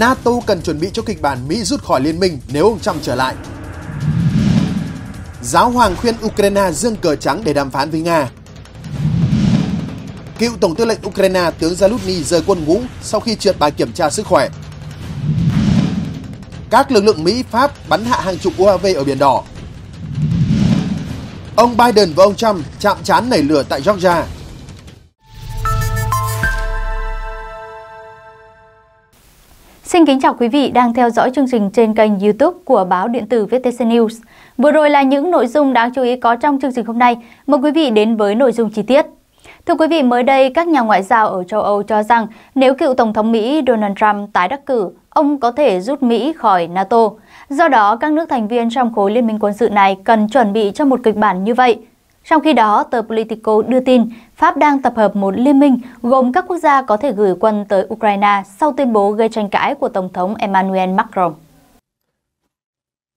NATO cần chuẩn bị cho kịch bản Mỹ rút khỏi liên minh nếu ông Trump trở lại. Giáo hoàng khuyên Ukraine dương cờ trắng để đàm phán với Nga. Cựu Tổng tư lệnh Ukraine tướng Zaluzny rời quân ngũ sau khi trượt bài kiểm tra sức khỏe. Các lực lượng Mỹ, Pháp bắn hạ hàng chục UAV ở Biển Đỏ. Ông Biden và ông Trump chạm trán nảy lửa tại Georgia Xin kính chào quý vị đang theo dõi chương trình trên kênh YouTube của báo điện tử VTC News. Vừa rồi là những nội dung đáng chú ý có trong chương trình hôm nay. Mời quý vị đến với nội dung chi tiết. Thưa quý vị, mới đây các nhà ngoại giao ở châu Âu cho rằng nếu cựu Tổng thống Mỹ Donald Trump tái đắc cử, ông có thể rút Mỹ khỏi NATO. Do đó, các nước thành viên trong khối liên minh quân sự này cần chuẩn bị cho một kịch bản như vậy trong khi đó, tờ Politico đưa tin Pháp đang tập hợp một liên minh gồm các quốc gia có thể gửi quân tới Ukraine sau tuyên bố gây tranh cãi của Tổng thống Emmanuel Macron.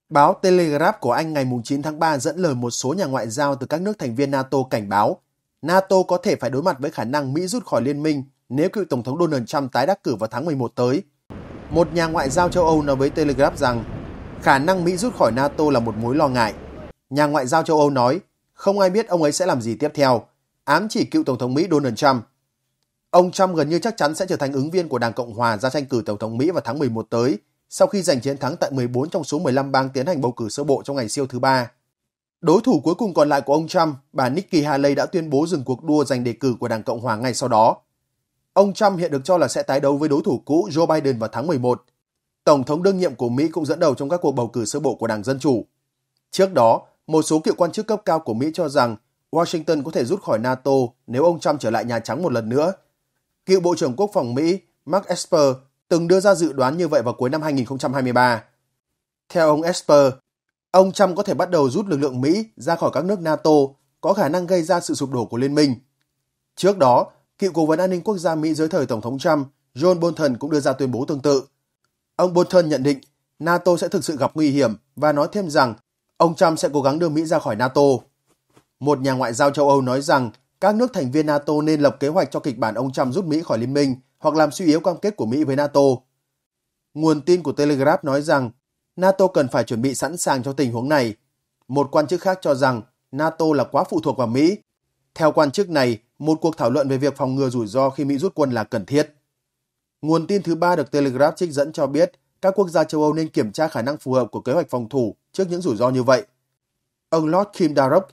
Báo Telegraph của Anh ngày 9 tháng 3 dẫn lời một số nhà ngoại giao từ các nước thành viên NATO cảnh báo NATO có thể phải đối mặt với khả năng Mỹ rút khỏi liên minh nếu cựu Tổng thống Donald Trump tái đắc cử vào tháng 11 tới. Một nhà ngoại giao châu Âu nói với Telegraph rằng khả năng Mỹ rút khỏi NATO là một mối lo ngại. Nhà ngoại giao châu Âu nói không ai biết ông ấy sẽ làm gì tiếp theo, ám chỉ cựu Tổng thống Mỹ Donald Trump. Ông Trump gần như chắc chắn sẽ trở thành ứng viên của Đảng Cộng Hòa ra tranh cử Tổng thống Mỹ vào tháng 11 tới, sau khi giành chiến thắng tại 14 trong số 15 bang tiến hành bầu cử sơ bộ trong ngày siêu thứ ba. Đối thủ cuối cùng còn lại của ông Trump, bà Nikki Haley đã tuyên bố dừng cuộc đua giành đề cử của Đảng Cộng Hòa ngay sau đó. Ông Trump hiện được cho là sẽ tái đấu với đối thủ cũ Joe Biden vào tháng 11. Tổng thống đương nhiệm của Mỹ cũng dẫn đầu trong các cuộc bầu cử sơ bộ của Đảng Dân Chủ. Trước đó, một số cựu quan chức cấp cao của Mỹ cho rằng Washington có thể rút khỏi NATO nếu ông Trump trở lại Nhà Trắng một lần nữa. Cựu Bộ trưởng Quốc phòng Mỹ Mark Esper từng đưa ra dự đoán như vậy vào cuối năm 2023. Theo ông Esper, ông Trump có thể bắt đầu rút lực lượng Mỹ ra khỏi các nước NATO, có khả năng gây ra sự sụp đổ của liên minh. Trước đó, cựu cố vấn an ninh quốc gia Mỹ dưới thời Tổng thống Trump, John Bolton cũng đưa ra tuyên bố tương tự. Ông Bolton nhận định NATO sẽ thực sự gặp nguy hiểm và nói thêm rằng ông Trump sẽ cố gắng đưa Mỹ ra khỏi NATO. Một nhà ngoại giao châu Âu nói rằng các nước thành viên NATO nên lập kế hoạch cho kịch bản ông Trump rút Mỹ khỏi liên minh hoặc làm suy yếu cam kết của Mỹ với NATO. Nguồn tin của Telegraph nói rằng NATO cần phải chuẩn bị sẵn sàng cho tình huống này. Một quan chức khác cho rằng NATO là quá phụ thuộc vào Mỹ. Theo quan chức này, một cuộc thảo luận về việc phòng ngừa rủi ro khi Mỹ rút quân là cần thiết. Nguồn tin thứ ba được Telegraph trích dẫn cho biết các quốc gia châu Âu nên kiểm tra khả năng phù hợp của kế hoạch phòng thủ trước những rủi ro như vậy. Ông Lord Kim Darroch,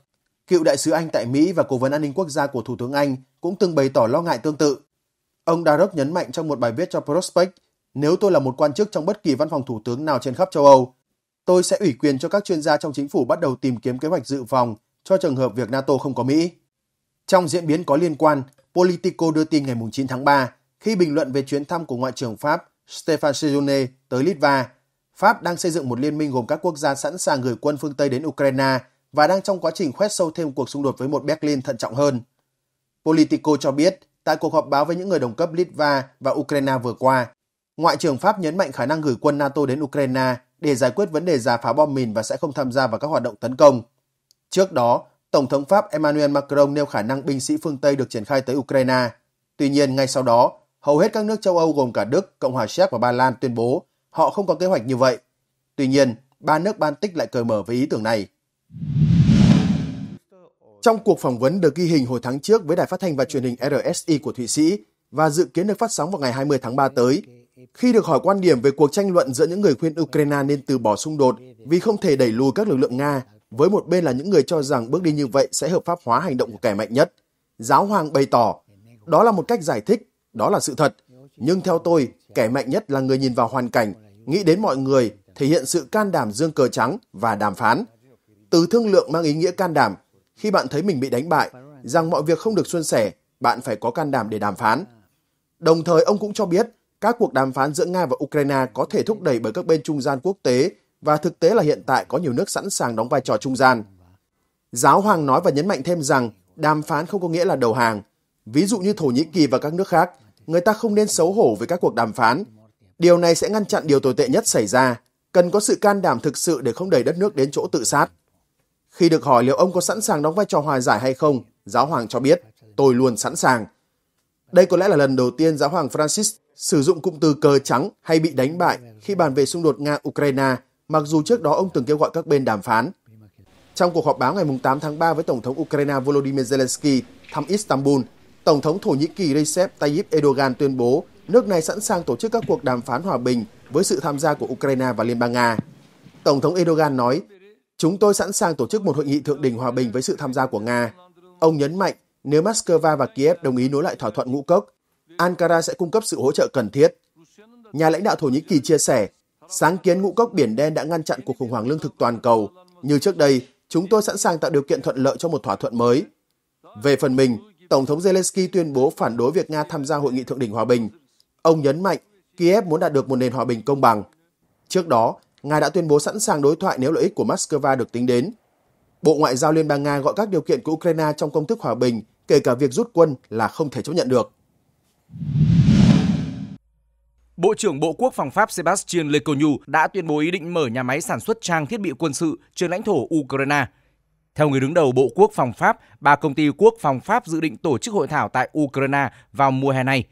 cựu đại sứ Anh tại Mỹ và cố vấn an ninh quốc gia của Thủ tướng Anh cũng từng bày tỏ lo ngại tương tự. Ông Darroch nhấn mạnh trong một bài viết cho Prospect, nếu tôi là một quan chức trong bất kỳ văn phòng thủ tướng nào trên khắp châu Âu, tôi sẽ ủy quyền cho các chuyên gia trong chính phủ bắt đầu tìm kiếm kế hoạch dự phòng cho trường hợp việc NATO không có Mỹ. Trong diễn biến có liên quan, Politico đưa tin ngày 9 tháng 3 khi bình luận về chuyến thăm của Ngoại trưởng Pháp Stéphane Sejourné tới Litva, Pháp đang xây dựng một liên minh gồm các quốc gia sẵn sàng gửi quân phương Tây đến Ukraine và đang trong quá trình khoét sâu thêm cuộc xung đột với một Berlin thận trọng hơn. Politico cho biết, tại cuộc họp báo với những người đồng cấp Litva và Ukraine vừa qua, Ngoại trưởng Pháp nhấn mạnh khả năng gửi quân NATO đến Ukraine để giải quyết vấn đề giả phá bom mìn và sẽ không tham gia vào các hoạt động tấn công. Trước đó, Tổng thống Pháp Emmanuel Macron nêu khả năng binh sĩ phương Tây được triển khai tới Ukraine. Tuy nhiên, ngay sau đó, hầu hết các nước châu Âu gồm cả Đức, Cộng hòa Séc và Ba Lan tuyên bố họ không có kế hoạch như vậy. Tuy nhiên, ba nước Baltic lại cởi mở với ý tưởng này. Trong cuộc phỏng vấn được ghi hình hồi tháng trước với đài phát thanh và truyền hình RSI của Thụy Sĩ và dự kiến được phát sóng vào ngày 20 tháng 3 tới, khi được hỏi quan điểm về cuộc tranh luận giữa những người khuyên Ukraine nên từ bỏ xung đột vì không thể đẩy lùi các lực lượng Nga, với một bên là những người cho rằng bước đi như vậy sẽ hợp pháp hóa hành động của kẻ mạnh nhất, giáo hoàng bày tỏ, đó là một cách giải thích, đó là sự thật, nhưng theo tôi, kẻ mạnh nhất là người nhìn vào hoàn cảnh, nghĩ đến mọi người, thể hiện sự can đảm dương cờ trắng và đàm phán. Từ thương lượng mang ý nghĩa can đảm, khi bạn thấy mình bị đánh bại, rằng mọi việc không được suôn sẻ, bạn phải có can đảm để đàm phán. Đồng thời, ông cũng cho biết các cuộc đàm phán giữa Nga và Ukraine có thể thúc đẩy bởi các bên trung gian quốc tế và thực tế là hiện tại có nhiều nước sẵn sàng đóng vai trò trung gian. Giáo hoàng nói và nhấn mạnh thêm rằng đàm phán không có nghĩa là đầu hàng. Ví dụ như Thổ Nhĩ Kỳ và các nước khác người ta không nên xấu hổ với các cuộc đàm phán. Điều này sẽ ngăn chặn điều tồi tệ nhất xảy ra. Cần có sự can đảm thực sự để không đẩy đất nước đến chỗ tự sát. Khi được hỏi liệu ông có sẵn sàng đóng vai trò hòa giải hay không, giáo hoàng cho biết, tôi luôn sẵn sàng. Đây có lẽ là lần đầu tiên giáo hoàng Francis sử dụng cụm từ cờ trắng hay bị đánh bại khi bàn về xung đột Nga-Ukraine, mặc dù trước đó ông từng kêu gọi các bên đàm phán. Trong cuộc họp báo ngày 8 tháng 3 với Tổng thống Ukraine Volodymyr Zelensky thăm Istanbul, Tổng thống Thổ Nhĩ Kỳ Recep Tayyip Erdogan tuyên bố nước này sẵn sàng tổ chức các cuộc đàm phán hòa bình với sự tham gia của Ukraine và Liên bang Nga. Tổng thống Erdogan nói, chúng tôi sẵn sàng tổ chức một hội nghị thượng đỉnh hòa bình với sự tham gia của Nga. Ông nhấn mạnh, nếu Moscow và Kiev đồng ý nối lại thỏa thuận ngũ cốc, Ankara sẽ cung cấp sự hỗ trợ cần thiết. Nhà lãnh đạo Thổ Nhĩ Kỳ chia sẻ, sáng kiến ngũ cốc Biển Đen đã ngăn chặn cuộc khủng hoảng lương thực toàn cầu. Như trước đây, chúng tôi sẵn sàng tạo điều kiện thuận lợi cho một thỏa thuận mới. Về phần mình, Tổng thống Zelensky tuyên bố phản đối việc Nga tham gia hội nghị thượng đỉnh hòa bình. Ông nhấn mạnh Kiev muốn đạt được một nền hòa bình công bằng. Trước đó, Nga đã tuyên bố sẵn sàng đối thoại nếu lợi ích của Moscow được tính đến. Bộ Ngoại giao Liên bang Nga gọi các điều kiện của Ukraine trong công thức hòa bình, kể cả việc rút quân là không thể chấp nhận được. Bộ trưởng Bộ Quốc phòng Pháp Sébastien Lecornu đã tuyên bố ý định mở nhà máy sản xuất trang thiết bị quân sự trên lãnh thổ Ukraine – theo người đứng đầu Bộ Quốc phòng Pháp, ba công ty quốc phòng Pháp dự định tổ chức hội thảo tại Ukraine vào mùa hè này.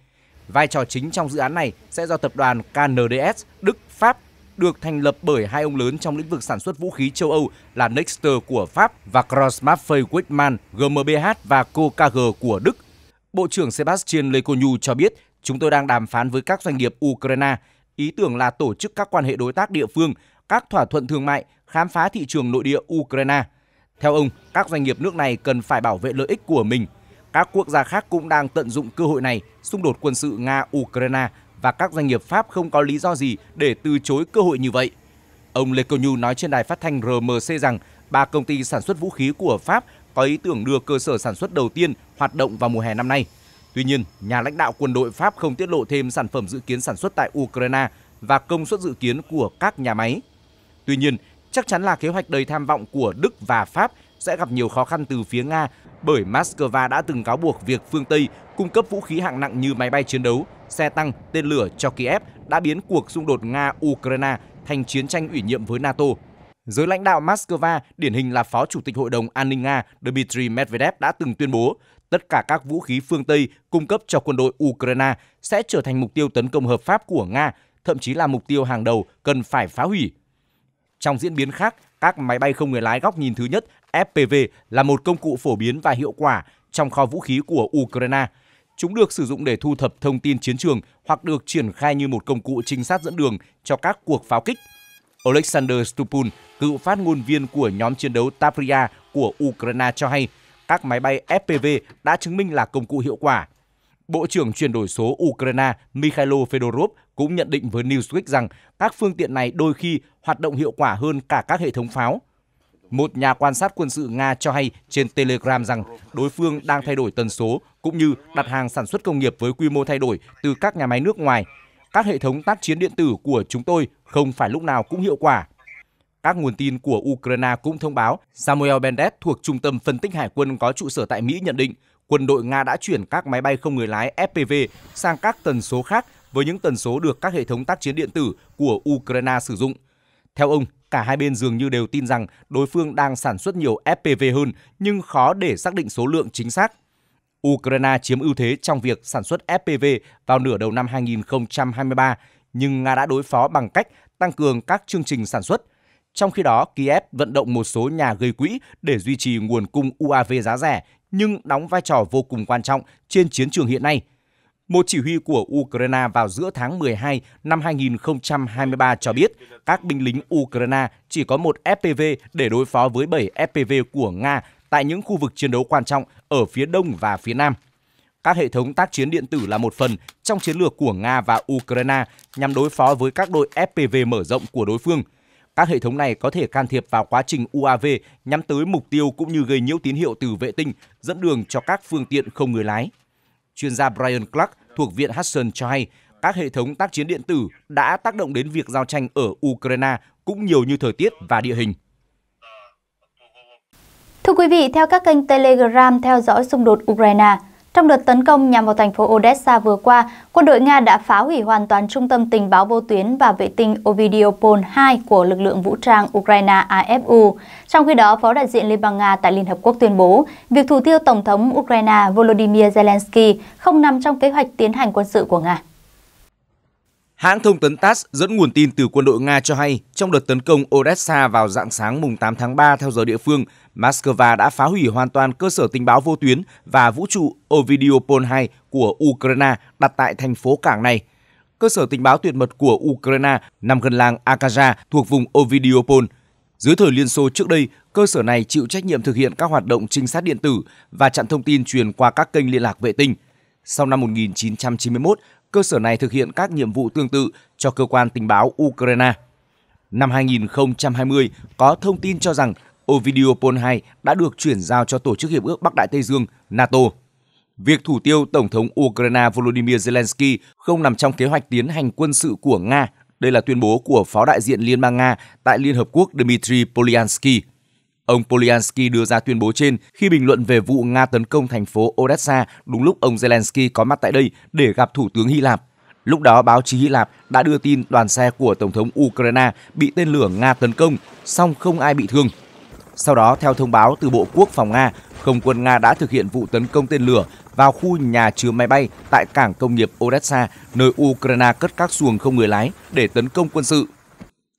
Vai trò chính trong dự án này sẽ do tập đoàn KNDS Đức Pháp được thành lập bởi hai ông lớn trong lĩnh vực sản xuất vũ khí châu Âu là Nexter của Pháp và Crossmafey Wickman GmbH và KKG của Đức. Bộ trưởng Sebastian Lecornu cho biết, chúng tôi đang đàm phán với các doanh nghiệp Ukraine, ý tưởng là tổ chức các quan hệ đối tác địa phương, các thỏa thuận thương mại, khám phá thị trường nội địa Ukraine – theo ông, các doanh nghiệp nước này cần phải bảo vệ lợi ích của mình. Các quốc gia khác cũng đang tận dụng cơ hội này, xung đột quân sự Nga-Ukraine và các doanh nghiệp Pháp không có lý do gì để từ chối cơ hội như vậy. Ông Lê Cầu nói trên đài phát thanh RMC rằng ba công ty sản xuất vũ khí của Pháp có ý tưởng đưa cơ sở sản xuất đầu tiên hoạt động vào mùa hè năm nay. Tuy nhiên, nhà lãnh đạo quân đội Pháp không tiết lộ thêm sản phẩm dự kiến sản xuất tại Ukraine và công suất dự kiến của các nhà máy. Tuy nhiên, Chắc chắn là kế hoạch đầy tham vọng của Đức và Pháp sẽ gặp nhiều khó khăn từ phía Nga bởi Moscow đã từng cáo buộc việc phương Tây cung cấp vũ khí hạng nặng như máy bay chiến đấu, xe tăng, tên lửa cho Kiev đã biến cuộc xung đột Nga-Ukraine thành chiến tranh ủy nhiệm với NATO. Giới lãnh đạo Moscow, điển hình là Phó Chủ tịch Hội đồng An ninh Nga Dmitry Medvedev đã từng tuyên bố tất cả các vũ khí phương Tây cung cấp cho quân đội Ukraine sẽ trở thành mục tiêu tấn công hợp pháp của Nga, thậm chí là mục tiêu hàng đầu cần phải phá hủy. Trong diễn biến khác, các máy bay không người lái góc nhìn thứ nhất FPV là một công cụ phổ biến và hiệu quả trong kho vũ khí của Ukraine. Chúng được sử dụng để thu thập thông tin chiến trường hoặc được triển khai như một công cụ trinh sát dẫn đường cho các cuộc pháo kích. Alexander Stupun, cựu phát ngôn viên của nhóm chiến đấu Tapria của Ukraine cho hay, các máy bay FPV đã chứng minh là công cụ hiệu quả. Bộ trưởng chuyển đổi số Ukraine Mikhailo Fedorov cũng nhận định với Newsweek rằng các phương tiện này đôi khi hoạt động hiệu quả hơn cả các hệ thống pháo. Một nhà quan sát quân sự Nga cho hay trên Telegram rằng đối phương đang thay đổi tần số cũng như đặt hàng sản xuất công nghiệp với quy mô thay đổi từ các nhà máy nước ngoài. Các hệ thống tác chiến điện tử của chúng tôi không phải lúc nào cũng hiệu quả. Các nguồn tin của Ukraine cũng thông báo Samuel Bendet thuộc Trung tâm Phân tích Hải quân có trụ sở tại Mỹ nhận định quân đội Nga đã chuyển các máy bay không người lái FPV sang các tần số khác với những tần số được các hệ thống tác chiến điện tử của Ukraine sử dụng. Theo ông, cả hai bên dường như đều tin rằng đối phương đang sản xuất nhiều FPV hơn nhưng khó để xác định số lượng chính xác. Ukraine chiếm ưu thế trong việc sản xuất FPV vào nửa đầu năm 2023, nhưng Nga đã đối phó bằng cách tăng cường các chương trình sản xuất. Trong khi đó, Kiev vận động một số nhà gây quỹ để duy trì nguồn cung UAV giá rẻ nhưng đóng vai trò vô cùng quan trọng trên chiến trường hiện nay. Một chỉ huy của Ukraine vào giữa tháng 12 năm 2023 cho biết các binh lính Ukraine chỉ có một FPV để đối phó với 7 FPV của Nga tại những khu vực chiến đấu quan trọng ở phía đông và phía nam. Các hệ thống tác chiến điện tử là một phần trong chiến lược của Nga và Ukraine nhằm đối phó với các đội FPV mở rộng của đối phương – các hệ thống này có thể can thiệp vào quá trình UAV nhắm tới mục tiêu cũng như gây nhiễu tín hiệu từ vệ tinh, dẫn đường cho các phương tiện không người lái. Chuyên gia Brian Clark thuộc Viện Hudson cho hay, các hệ thống tác chiến điện tử đã tác động đến việc giao tranh ở Ukraine cũng nhiều như thời tiết và địa hình. Thưa quý vị, theo các kênh Telegram theo dõi xung đột Ukraine, trong đợt tấn công nhằm vào thành phố Odessa vừa qua, quân đội Nga đã phá hủy hoàn toàn trung tâm tình báo vô tuyến và vệ tinh Ovidiopol 2 của lực lượng vũ trang Ukraine AFU. Trong khi đó, Phó đại diện Liên bang Nga tại Liên Hợp Quốc tuyên bố, việc thủ tiêu Tổng thống Ukraine Volodymyr Zelensky không nằm trong kế hoạch tiến hành quân sự của Nga. Hãng thông tấn TASS dẫn nguồn tin từ quân đội Nga cho hay, trong đợt tấn công Odessa vào dạng sáng mùng 8 tháng 3 theo giờ địa phương, Moscow đã phá hủy hoàn toàn cơ sở tình báo vô tuyến và vũ trụ Ovidiopol 2 của Ukraine đặt tại thành phố cảng này. Cơ sở tình báo tuyệt mật của Ukraine nằm gần làng Akaja thuộc vùng Ovidiopol. Dưới thời Liên Xô trước đây, cơ sở này chịu trách nhiệm thực hiện các hoạt động trinh sát điện tử và chặn thông tin truyền qua các kênh liên lạc vệ tinh. Sau năm 1991, cơ sở này thực hiện các nhiệm vụ tương tự cho cơ quan tình báo Ukraine. Năm 2020, có thông tin cho rằng Ovidio Pol 2 đã được chuyển giao cho Tổ chức Hiệp ước Bắc Đại Tây Dương NATO. Việc thủ tiêu Tổng thống Ukraine Volodymyr Zelensky không nằm trong kế hoạch tiến hành quân sự của Nga. Đây là tuyên bố của phó đại diện Liên bang Nga tại Liên Hợp Quốc Dmitry Polyansky. Ông Polyansky đưa ra tuyên bố trên khi bình luận về vụ Nga tấn công thành phố Odessa đúng lúc ông Zelensky có mặt tại đây để gặp Thủ tướng Hy Lạp. Lúc đó, báo chí Hy Lạp đã đưa tin đoàn xe của Tổng thống Ukraine bị tên lửa Nga tấn công, song không ai bị thương. Sau đó, theo thông báo từ Bộ Quốc phòng Nga, không quân Nga đã thực hiện vụ tấn công tên lửa vào khu nhà chứa máy bay tại cảng công nghiệp Odessa, nơi Ukraine cất các xuồng không người lái để tấn công quân sự.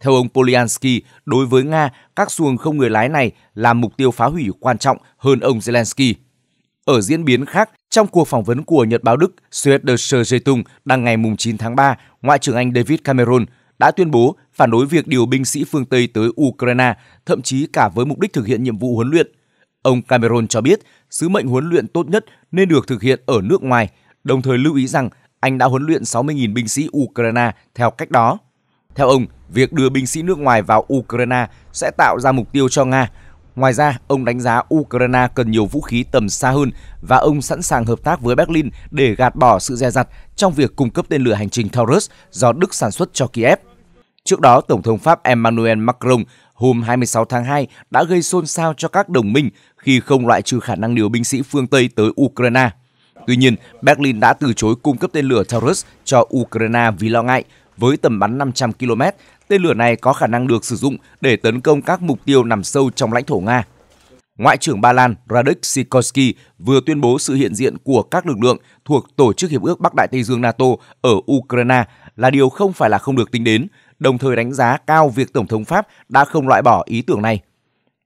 Theo ông Polyansky, đối với Nga, các xuồng không người lái này là mục tiêu phá hủy quan trọng hơn ông Zelensky. Ở diễn biến khác, trong cuộc phỏng vấn của Nhật báo Đức Süddeutsche Zeitung đăng ngày 9 tháng 3, Ngoại trưởng Anh David Cameron đã tuyên bố phản đối việc điều binh sĩ phương Tây tới Ukraine, thậm chí cả với mục đích thực hiện nhiệm vụ huấn luyện. Ông Cameron cho biết, sứ mệnh huấn luyện tốt nhất nên được thực hiện ở nước ngoài, đồng thời lưu ý rằng Anh đã huấn luyện 60.000 binh sĩ Ukraine theo cách đó. Theo ông, việc đưa binh sĩ nước ngoài vào Ukraine sẽ tạo ra mục tiêu cho Nga. Ngoài ra, ông đánh giá Ukraine cần nhiều vũ khí tầm xa hơn và ông sẵn sàng hợp tác với Berlin để gạt bỏ sự dè dặt trong việc cung cấp tên lửa hành trình Taurus do Đức sản xuất cho Kiev. Trước đó, Tổng thống Pháp Emmanuel Macron hôm 26 tháng 2 đã gây xôn xao cho các đồng minh khi không loại trừ khả năng điều binh sĩ phương Tây tới Ukraine. Tuy nhiên, Berlin đã từ chối cung cấp tên lửa Taurus cho Ukraine vì lo ngại với tầm bắn 500 km, tên lửa này có khả năng được sử dụng để tấn công các mục tiêu nằm sâu trong lãnh thổ Nga. Ngoại trưởng Ba Lan Radek Sikorski vừa tuyên bố sự hiện diện của các lực lượng thuộc Tổ chức Hiệp ước Bắc Đại Tây Dương NATO ở Ukraine là điều không phải là không được tính đến, đồng thời đánh giá cao việc Tổng thống Pháp đã không loại bỏ ý tưởng này.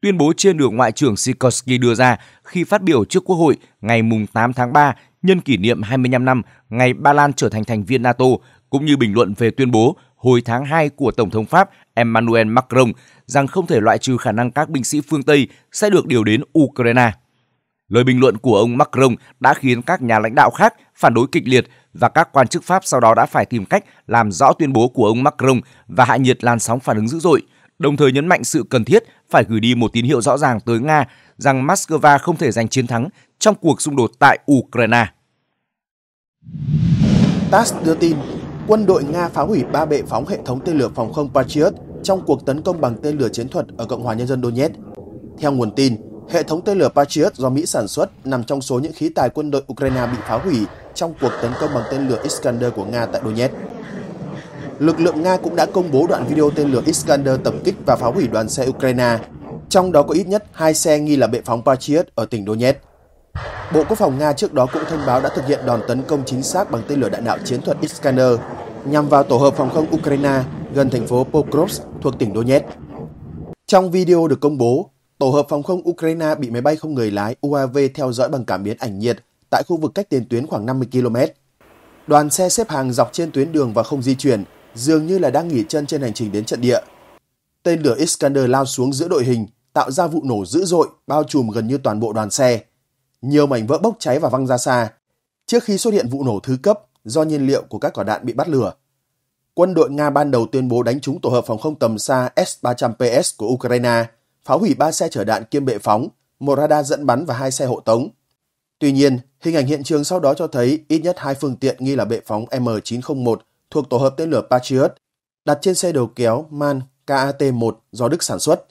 Tuyên bố trên được Ngoại trưởng Sikorski đưa ra khi phát biểu trước Quốc hội ngày 8 tháng 3 nhân kỷ niệm 25 năm ngày Ba Lan trở thành thành viên NATO cũng như bình luận về tuyên bố hồi tháng 2 của Tổng thống Pháp Emmanuel Macron rằng không thể loại trừ khả năng các binh sĩ phương Tây sẽ được điều đến Ukraine. Lời bình luận của ông Macron đã khiến các nhà lãnh đạo khác phản đối kịch liệt và các quan chức Pháp sau đó đã phải tìm cách làm rõ tuyên bố của ông Macron và hạ nhiệt làn sóng phản ứng dữ dội, đồng thời nhấn mạnh sự cần thiết phải gửi đi một tín hiệu rõ ràng tới Nga rằng Moscow không thể giành chiến thắng trong cuộc xung đột tại Ukraine. TASS đưa tin quân đội Nga phá hủy ba bệ phóng hệ thống tên lửa phòng không Patriot trong cuộc tấn công bằng tên lửa chiến thuật ở Cộng hòa Nhân dân Donetsk. Theo nguồn tin, hệ thống tên lửa Patriot do Mỹ sản xuất nằm trong số những khí tài quân đội Ukraine bị phá hủy trong cuộc tấn công bằng tên lửa Iskander của Nga tại Donetsk. Lực lượng Nga cũng đã công bố đoạn video tên lửa Iskander tập kích và phá hủy đoàn xe Ukraine, trong đó có ít nhất hai xe nghi là bệ phóng Patriot ở tỉnh Donetsk. Bộ Quốc phòng Nga trước đó cũng thông báo đã thực hiện đòn tấn công chính xác bằng tên lửa đạn đạo chiến thuật Iskander nhằm vào tổ hợp phòng không Ukraine gần thành phố Pokrovsk thuộc tỉnh Donetsk. Trong video được công bố, tổ hợp phòng không Ukraine bị máy bay không người lái UAV theo dõi bằng cảm biến ảnh nhiệt tại khu vực cách tiền tuyến khoảng 50 km. Đoàn xe xếp hàng dọc trên tuyến đường và không di chuyển, dường như là đang nghỉ chân trên hành trình đến trận địa. Tên lửa Iskander lao xuống giữa đội hình, tạo ra vụ nổ dữ dội, bao trùm gần như toàn bộ đoàn xe nhiều mảnh vỡ bốc cháy và văng ra xa trước khi xuất hiện vụ nổ thứ cấp do nhiên liệu của các quả đạn bị bắt lửa. Quân đội Nga ban đầu tuyên bố đánh trúng tổ hợp phòng không tầm xa S-300PS của Ukraine, phá hủy 3 xe chở đạn kiêm bệ phóng, một radar dẫn bắn và hai xe hộ tống. Tuy nhiên, hình ảnh hiện trường sau đó cho thấy ít nhất hai phương tiện nghi là bệ phóng M901 thuộc tổ hợp tên lửa Patriot đặt trên xe đầu kéo MAN KAT-1 do Đức sản xuất.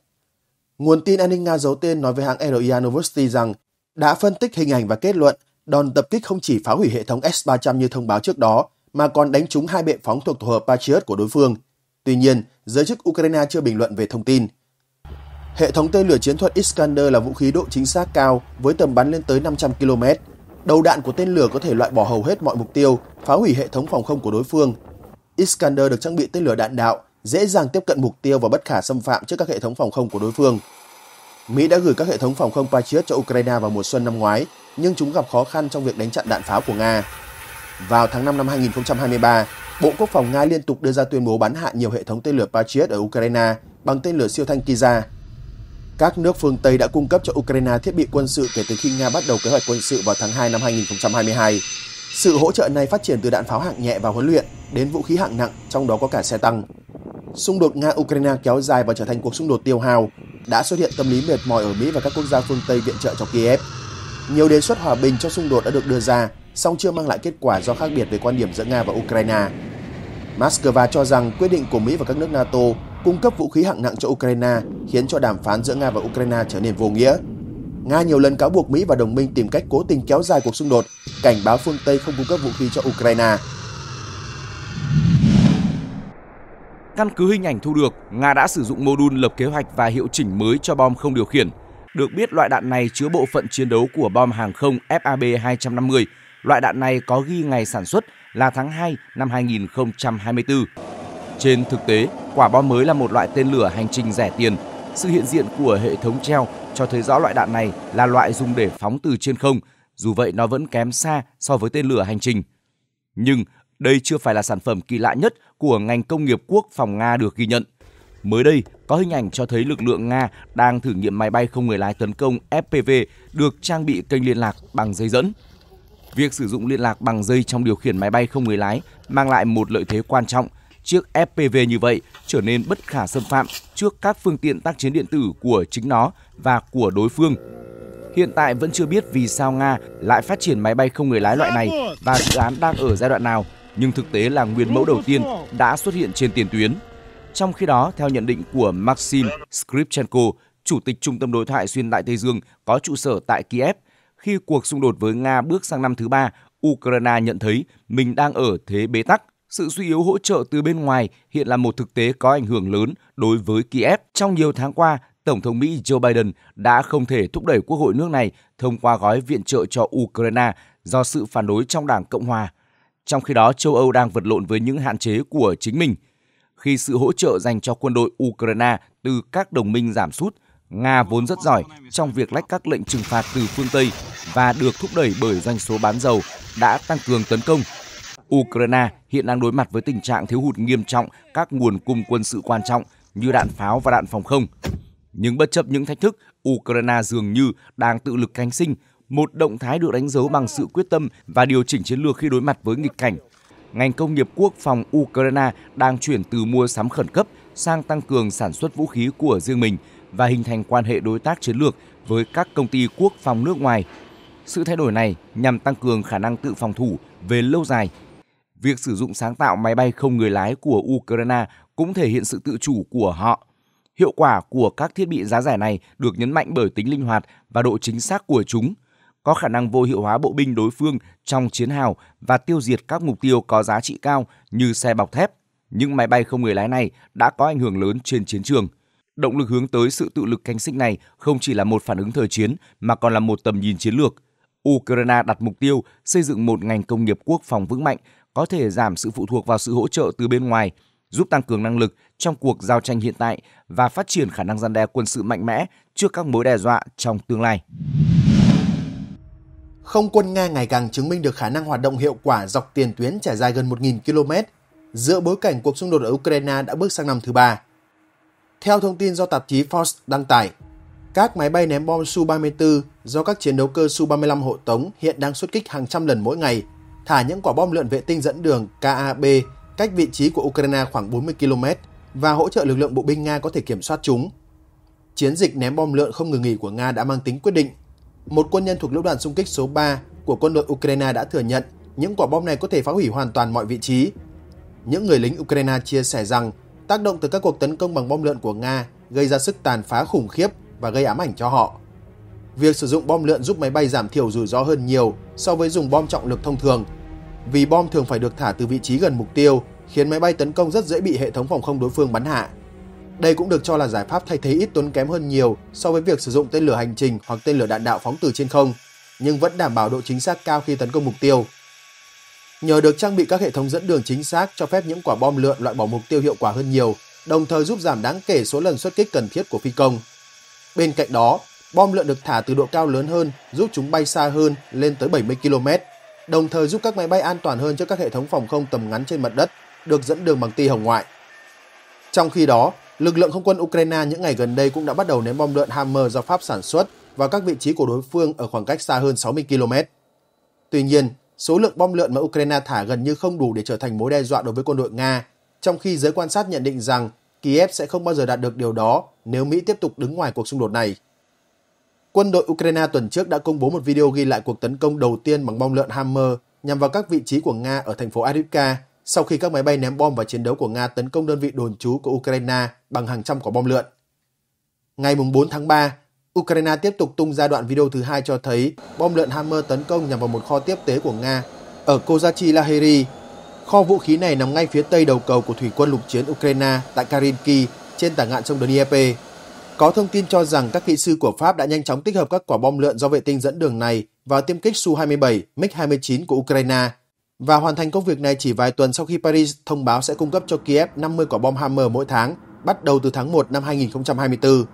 Nguồn tin an ninh Nga giấu tên nói với hãng RIA Novosti rằng đã phân tích hình ảnh và kết luận đòn tập kích không chỉ phá hủy hệ thống S-300 như thông báo trước đó, mà còn đánh trúng hai bệ phóng thuộc tổ hợp Patriot của đối phương. Tuy nhiên, giới chức Ukraine chưa bình luận về thông tin. Hệ thống tên lửa chiến thuật Iskander là vũ khí độ chính xác cao với tầm bắn lên tới 500 km. Đầu đạn của tên lửa có thể loại bỏ hầu hết mọi mục tiêu, phá hủy hệ thống phòng không của đối phương. Iskander được trang bị tên lửa đạn đạo, dễ dàng tiếp cận mục tiêu và bất khả xâm phạm trước các hệ thống phòng không của đối phương. Mỹ đã gửi các hệ thống phòng không Patriot cho Ukraine vào mùa xuân năm ngoái, nhưng chúng gặp khó khăn trong việc đánh chặn đạn pháo của Nga. Vào tháng 5 năm 2023, Bộ Quốc phòng Nga liên tục đưa ra tuyên bố bắn hạ nhiều hệ thống tên lửa Patriot ở Ukraine bằng tên lửa siêu thanh Kiza. Các nước phương Tây đã cung cấp cho Ukraine thiết bị quân sự kể từ khi Nga bắt đầu kế hoạch quân sự vào tháng 2 năm 2022. Sự hỗ trợ này phát triển từ đạn pháo hạng nhẹ và huấn luyện đến vũ khí hạng nặng, trong đó có cả xe tăng. Xung đột Nga-Ukraine kéo dài và trở thành cuộc xung đột tiêu hao đã xuất hiện tâm lý mệt mỏi ở Mỹ và các quốc gia phương Tây viện trợ cho Kiev. Nhiều đề xuất hòa bình cho xung đột đã được đưa ra, song chưa mang lại kết quả do khác biệt về quan điểm giữa Nga và Ukraine. Moscow cho rằng quyết định của Mỹ và các nước NATO cung cấp vũ khí hạng nặng cho Ukraine khiến cho đàm phán giữa Nga và Ukraine trở nên vô nghĩa. Nga nhiều lần cáo buộc Mỹ và đồng minh tìm cách cố tình kéo dài cuộc xung đột, cảnh báo phương Tây không cung cấp vũ khí cho Ukraine Căn cứ hình ảnh thu được, Nga đã sử dụng mô đun lập kế hoạch và hiệu chỉnh mới cho bom không điều khiển. Được biết loại đạn này chứa bộ phận chiến đấu của bom hàng không FAB-250. Loại đạn này có ghi ngày sản xuất là tháng 2 năm 2024. Trên thực tế, quả bom mới là một loại tên lửa hành trình rẻ tiền. Sự hiện diện của hệ thống treo cho thấy rõ loại đạn này là loại dùng để phóng từ trên không, dù vậy nó vẫn kém xa so với tên lửa hành trình. Nhưng đây chưa phải là sản phẩm kỳ lạ nhất của ngành công nghiệp quốc phòng Nga được ghi nhận. Mới đây, có hình ảnh cho thấy lực lượng Nga đang thử nghiệm máy bay không người lái tấn công FPV được trang bị kênh liên lạc bằng dây dẫn. Việc sử dụng liên lạc bằng dây trong điều khiển máy bay không người lái mang lại một lợi thế quan trọng. Chiếc FPV như vậy trở nên bất khả xâm phạm trước các phương tiện tác chiến điện tử của chính nó và của đối phương. Hiện tại vẫn chưa biết vì sao Nga lại phát triển máy bay không người lái loại này và dự án đang ở giai đoạn nào nhưng thực tế là nguyên mẫu đầu tiên đã xuất hiện trên tiền tuyến. Trong khi đó, theo nhận định của Maxim Skripchenko, Chủ tịch Trung tâm Đối thoại Xuyên Đại Tây Dương có trụ sở tại Kiev, khi cuộc xung đột với Nga bước sang năm thứ ba, Ukraine nhận thấy mình đang ở thế bế tắc. Sự suy yếu hỗ trợ từ bên ngoài hiện là một thực tế có ảnh hưởng lớn đối với Kiev. Trong nhiều tháng qua, Tổng thống Mỹ Joe Biden đã không thể thúc đẩy quốc hội nước này thông qua gói viện trợ cho Ukraine do sự phản đối trong Đảng Cộng hòa. Trong khi đó, châu Âu đang vật lộn với những hạn chế của chính mình khi sự hỗ trợ dành cho quân đội Ukraine từ các đồng minh giảm sút, Nga vốn rất giỏi trong việc lách các lệnh trừng phạt từ phương Tây và được thúc đẩy bởi doanh số bán dầu đã tăng cường tấn công. Ukraine hiện đang đối mặt với tình trạng thiếu hụt nghiêm trọng các nguồn cung quân sự quan trọng như đạn pháo và đạn phòng không. Nhưng bất chấp những thách thức, Ukraine dường như đang tự lực cánh sinh một động thái được đánh dấu bằng sự quyết tâm và điều chỉnh chiến lược khi đối mặt với nghịch cảnh. Ngành công nghiệp quốc phòng Ukraine đang chuyển từ mua sắm khẩn cấp sang tăng cường sản xuất vũ khí của riêng mình và hình thành quan hệ đối tác chiến lược với các công ty quốc phòng nước ngoài. Sự thay đổi này nhằm tăng cường khả năng tự phòng thủ về lâu dài. Việc sử dụng sáng tạo máy bay không người lái của Ukraine cũng thể hiện sự tự chủ của họ. Hiệu quả của các thiết bị giá rẻ này được nhấn mạnh bởi tính linh hoạt và độ chính xác của chúng – có khả năng vô hiệu hóa bộ binh đối phương trong chiến hào và tiêu diệt các mục tiêu có giá trị cao như xe bọc thép. Những máy bay không người lái này đã có ảnh hưởng lớn trên chiến trường. Động lực hướng tới sự tự lực cánh sinh này không chỉ là một phản ứng thời chiến mà còn là một tầm nhìn chiến lược. Ukraine đặt mục tiêu xây dựng một ngành công nghiệp quốc phòng vững mạnh, có thể giảm sự phụ thuộc vào sự hỗ trợ từ bên ngoài, giúp tăng cường năng lực trong cuộc giao tranh hiện tại và phát triển khả năng gian đe quân sự mạnh mẽ trước các mối đe dọa trong tương lai không quân Nga ngày càng chứng minh được khả năng hoạt động hiệu quả dọc tiền tuyến trải dài gần 1.000 km giữa bối cảnh cuộc xung đột ở Ukraine đã bước sang năm thứ ba. Theo thông tin do tạp chí Forbes đăng tải, các máy bay ném bom Su-34 do các chiến đấu cơ Su-35 hộ tống hiện đang xuất kích hàng trăm lần mỗi ngày, thả những quả bom lượn vệ tinh dẫn đường KAB cách vị trí của Ukraine khoảng 40 km và hỗ trợ lực lượng bộ binh Nga có thể kiểm soát chúng. Chiến dịch ném bom lượn không ngừng nghỉ của Nga đã mang tính quyết định một quân nhân thuộc lữ đoàn xung kích số 3 của quân đội Ukraine đã thừa nhận những quả bom này có thể phá hủy hoàn toàn mọi vị trí. Những người lính Ukraine chia sẻ rằng tác động từ các cuộc tấn công bằng bom lượn của Nga gây ra sức tàn phá khủng khiếp và gây ám ảnh cho họ. Việc sử dụng bom lượn giúp máy bay giảm thiểu rủi ro hơn nhiều so với dùng bom trọng lực thông thường, vì bom thường phải được thả từ vị trí gần mục tiêu, khiến máy bay tấn công rất dễ bị hệ thống phòng không đối phương bắn hạ. Đây cũng được cho là giải pháp thay thế ít tốn kém hơn nhiều so với việc sử dụng tên lửa hành trình hoặc tên lửa đạn đạo phóng từ trên không, nhưng vẫn đảm bảo độ chính xác cao khi tấn công mục tiêu. Nhờ được trang bị các hệ thống dẫn đường chính xác cho phép những quả bom lượn loại bỏ mục tiêu hiệu quả hơn nhiều, đồng thời giúp giảm đáng kể số lần xuất kích cần thiết của phi công. Bên cạnh đó, bom lượn được thả từ độ cao lớn hơn, giúp chúng bay xa hơn lên tới 70 km, đồng thời giúp các máy bay an toàn hơn cho các hệ thống phòng không tầm ngắn trên mặt đất, được dẫn đường bằng tia hồng ngoại. Trong khi đó, Lực lượng không quân Ukraine những ngày gần đây cũng đã bắt đầu ném bom đạn Hammer do Pháp sản xuất vào các vị trí của đối phương ở khoảng cách xa hơn 60 km. Tuy nhiên, số lượng bom lượn mà Ukraine thả gần như không đủ để trở thành mối đe dọa đối với quân đội Nga, trong khi giới quan sát nhận định rằng Kiev sẽ không bao giờ đạt được điều đó nếu Mỹ tiếp tục đứng ngoài cuộc xung đột này. Quân đội Ukraine tuần trước đã công bố một video ghi lại cuộc tấn công đầu tiên bằng bom lợn Hammer nhằm vào các vị trí của Nga ở thành phố Adivka, sau khi các máy bay ném bom và chiến đấu của Nga tấn công đơn vị đồn trú của Ukraine bằng hàng trăm quả bom lượn. Ngày 4 tháng 3, Ukraine tiếp tục tung ra đoạn video thứ hai cho thấy bom lượn Hammer tấn công nhằm vào một kho tiếp tế của Nga ở Kozachi Lahiri. Kho vũ khí này nằm ngay phía tây đầu cầu của thủy quân lục chiến Ukraine tại Karinki trên tả ngạn sông Dnieper. Có thông tin cho rằng các kỹ sư của Pháp đã nhanh chóng tích hợp các quả bom lượn do vệ tinh dẫn đường này vào tiêm kích Su-27 MiG-29 của Ukraine – và hoàn thành công việc này chỉ vài tuần sau khi Paris thông báo sẽ cung cấp cho Kiev 50 quả bom Hammer mỗi tháng, bắt đầu từ tháng 1 năm 2024.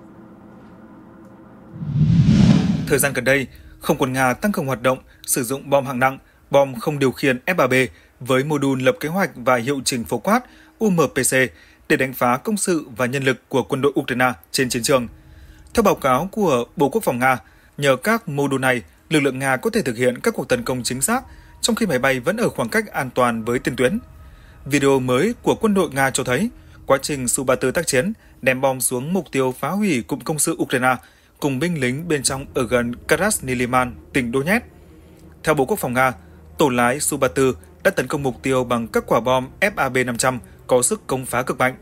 Thời gian gần đây, không quân Nga tăng cường hoạt động sử dụng bom hạng nặng, bom không điều khiển F-3B với mô đun lập kế hoạch và hiệu chỉnh phổ quát UMPC để đánh phá công sự và nhân lực của quân đội Ukraine trên chiến trường. Theo báo cáo của Bộ Quốc phòng Nga, nhờ các mô đun này, lực lượng Nga có thể thực hiện các cuộc tấn công chính xác trong khi máy bay vẫn ở khoảng cách an toàn với tiền tuyến. Video mới của quân đội Nga cho thấy quá trình Su-34 tác chiến ném bom xuống mục tiêu phá hủy cụm công sự Ukraine cùng binh lính bên trong ở gần Krasniliman, tỉnh Donetsk. Theo Bộ Quốc phòng Nga, tổ lái Su-34 đã tấn công mục tiêu bằng các quả bom FAB-500 có sức công phá cực mạnh.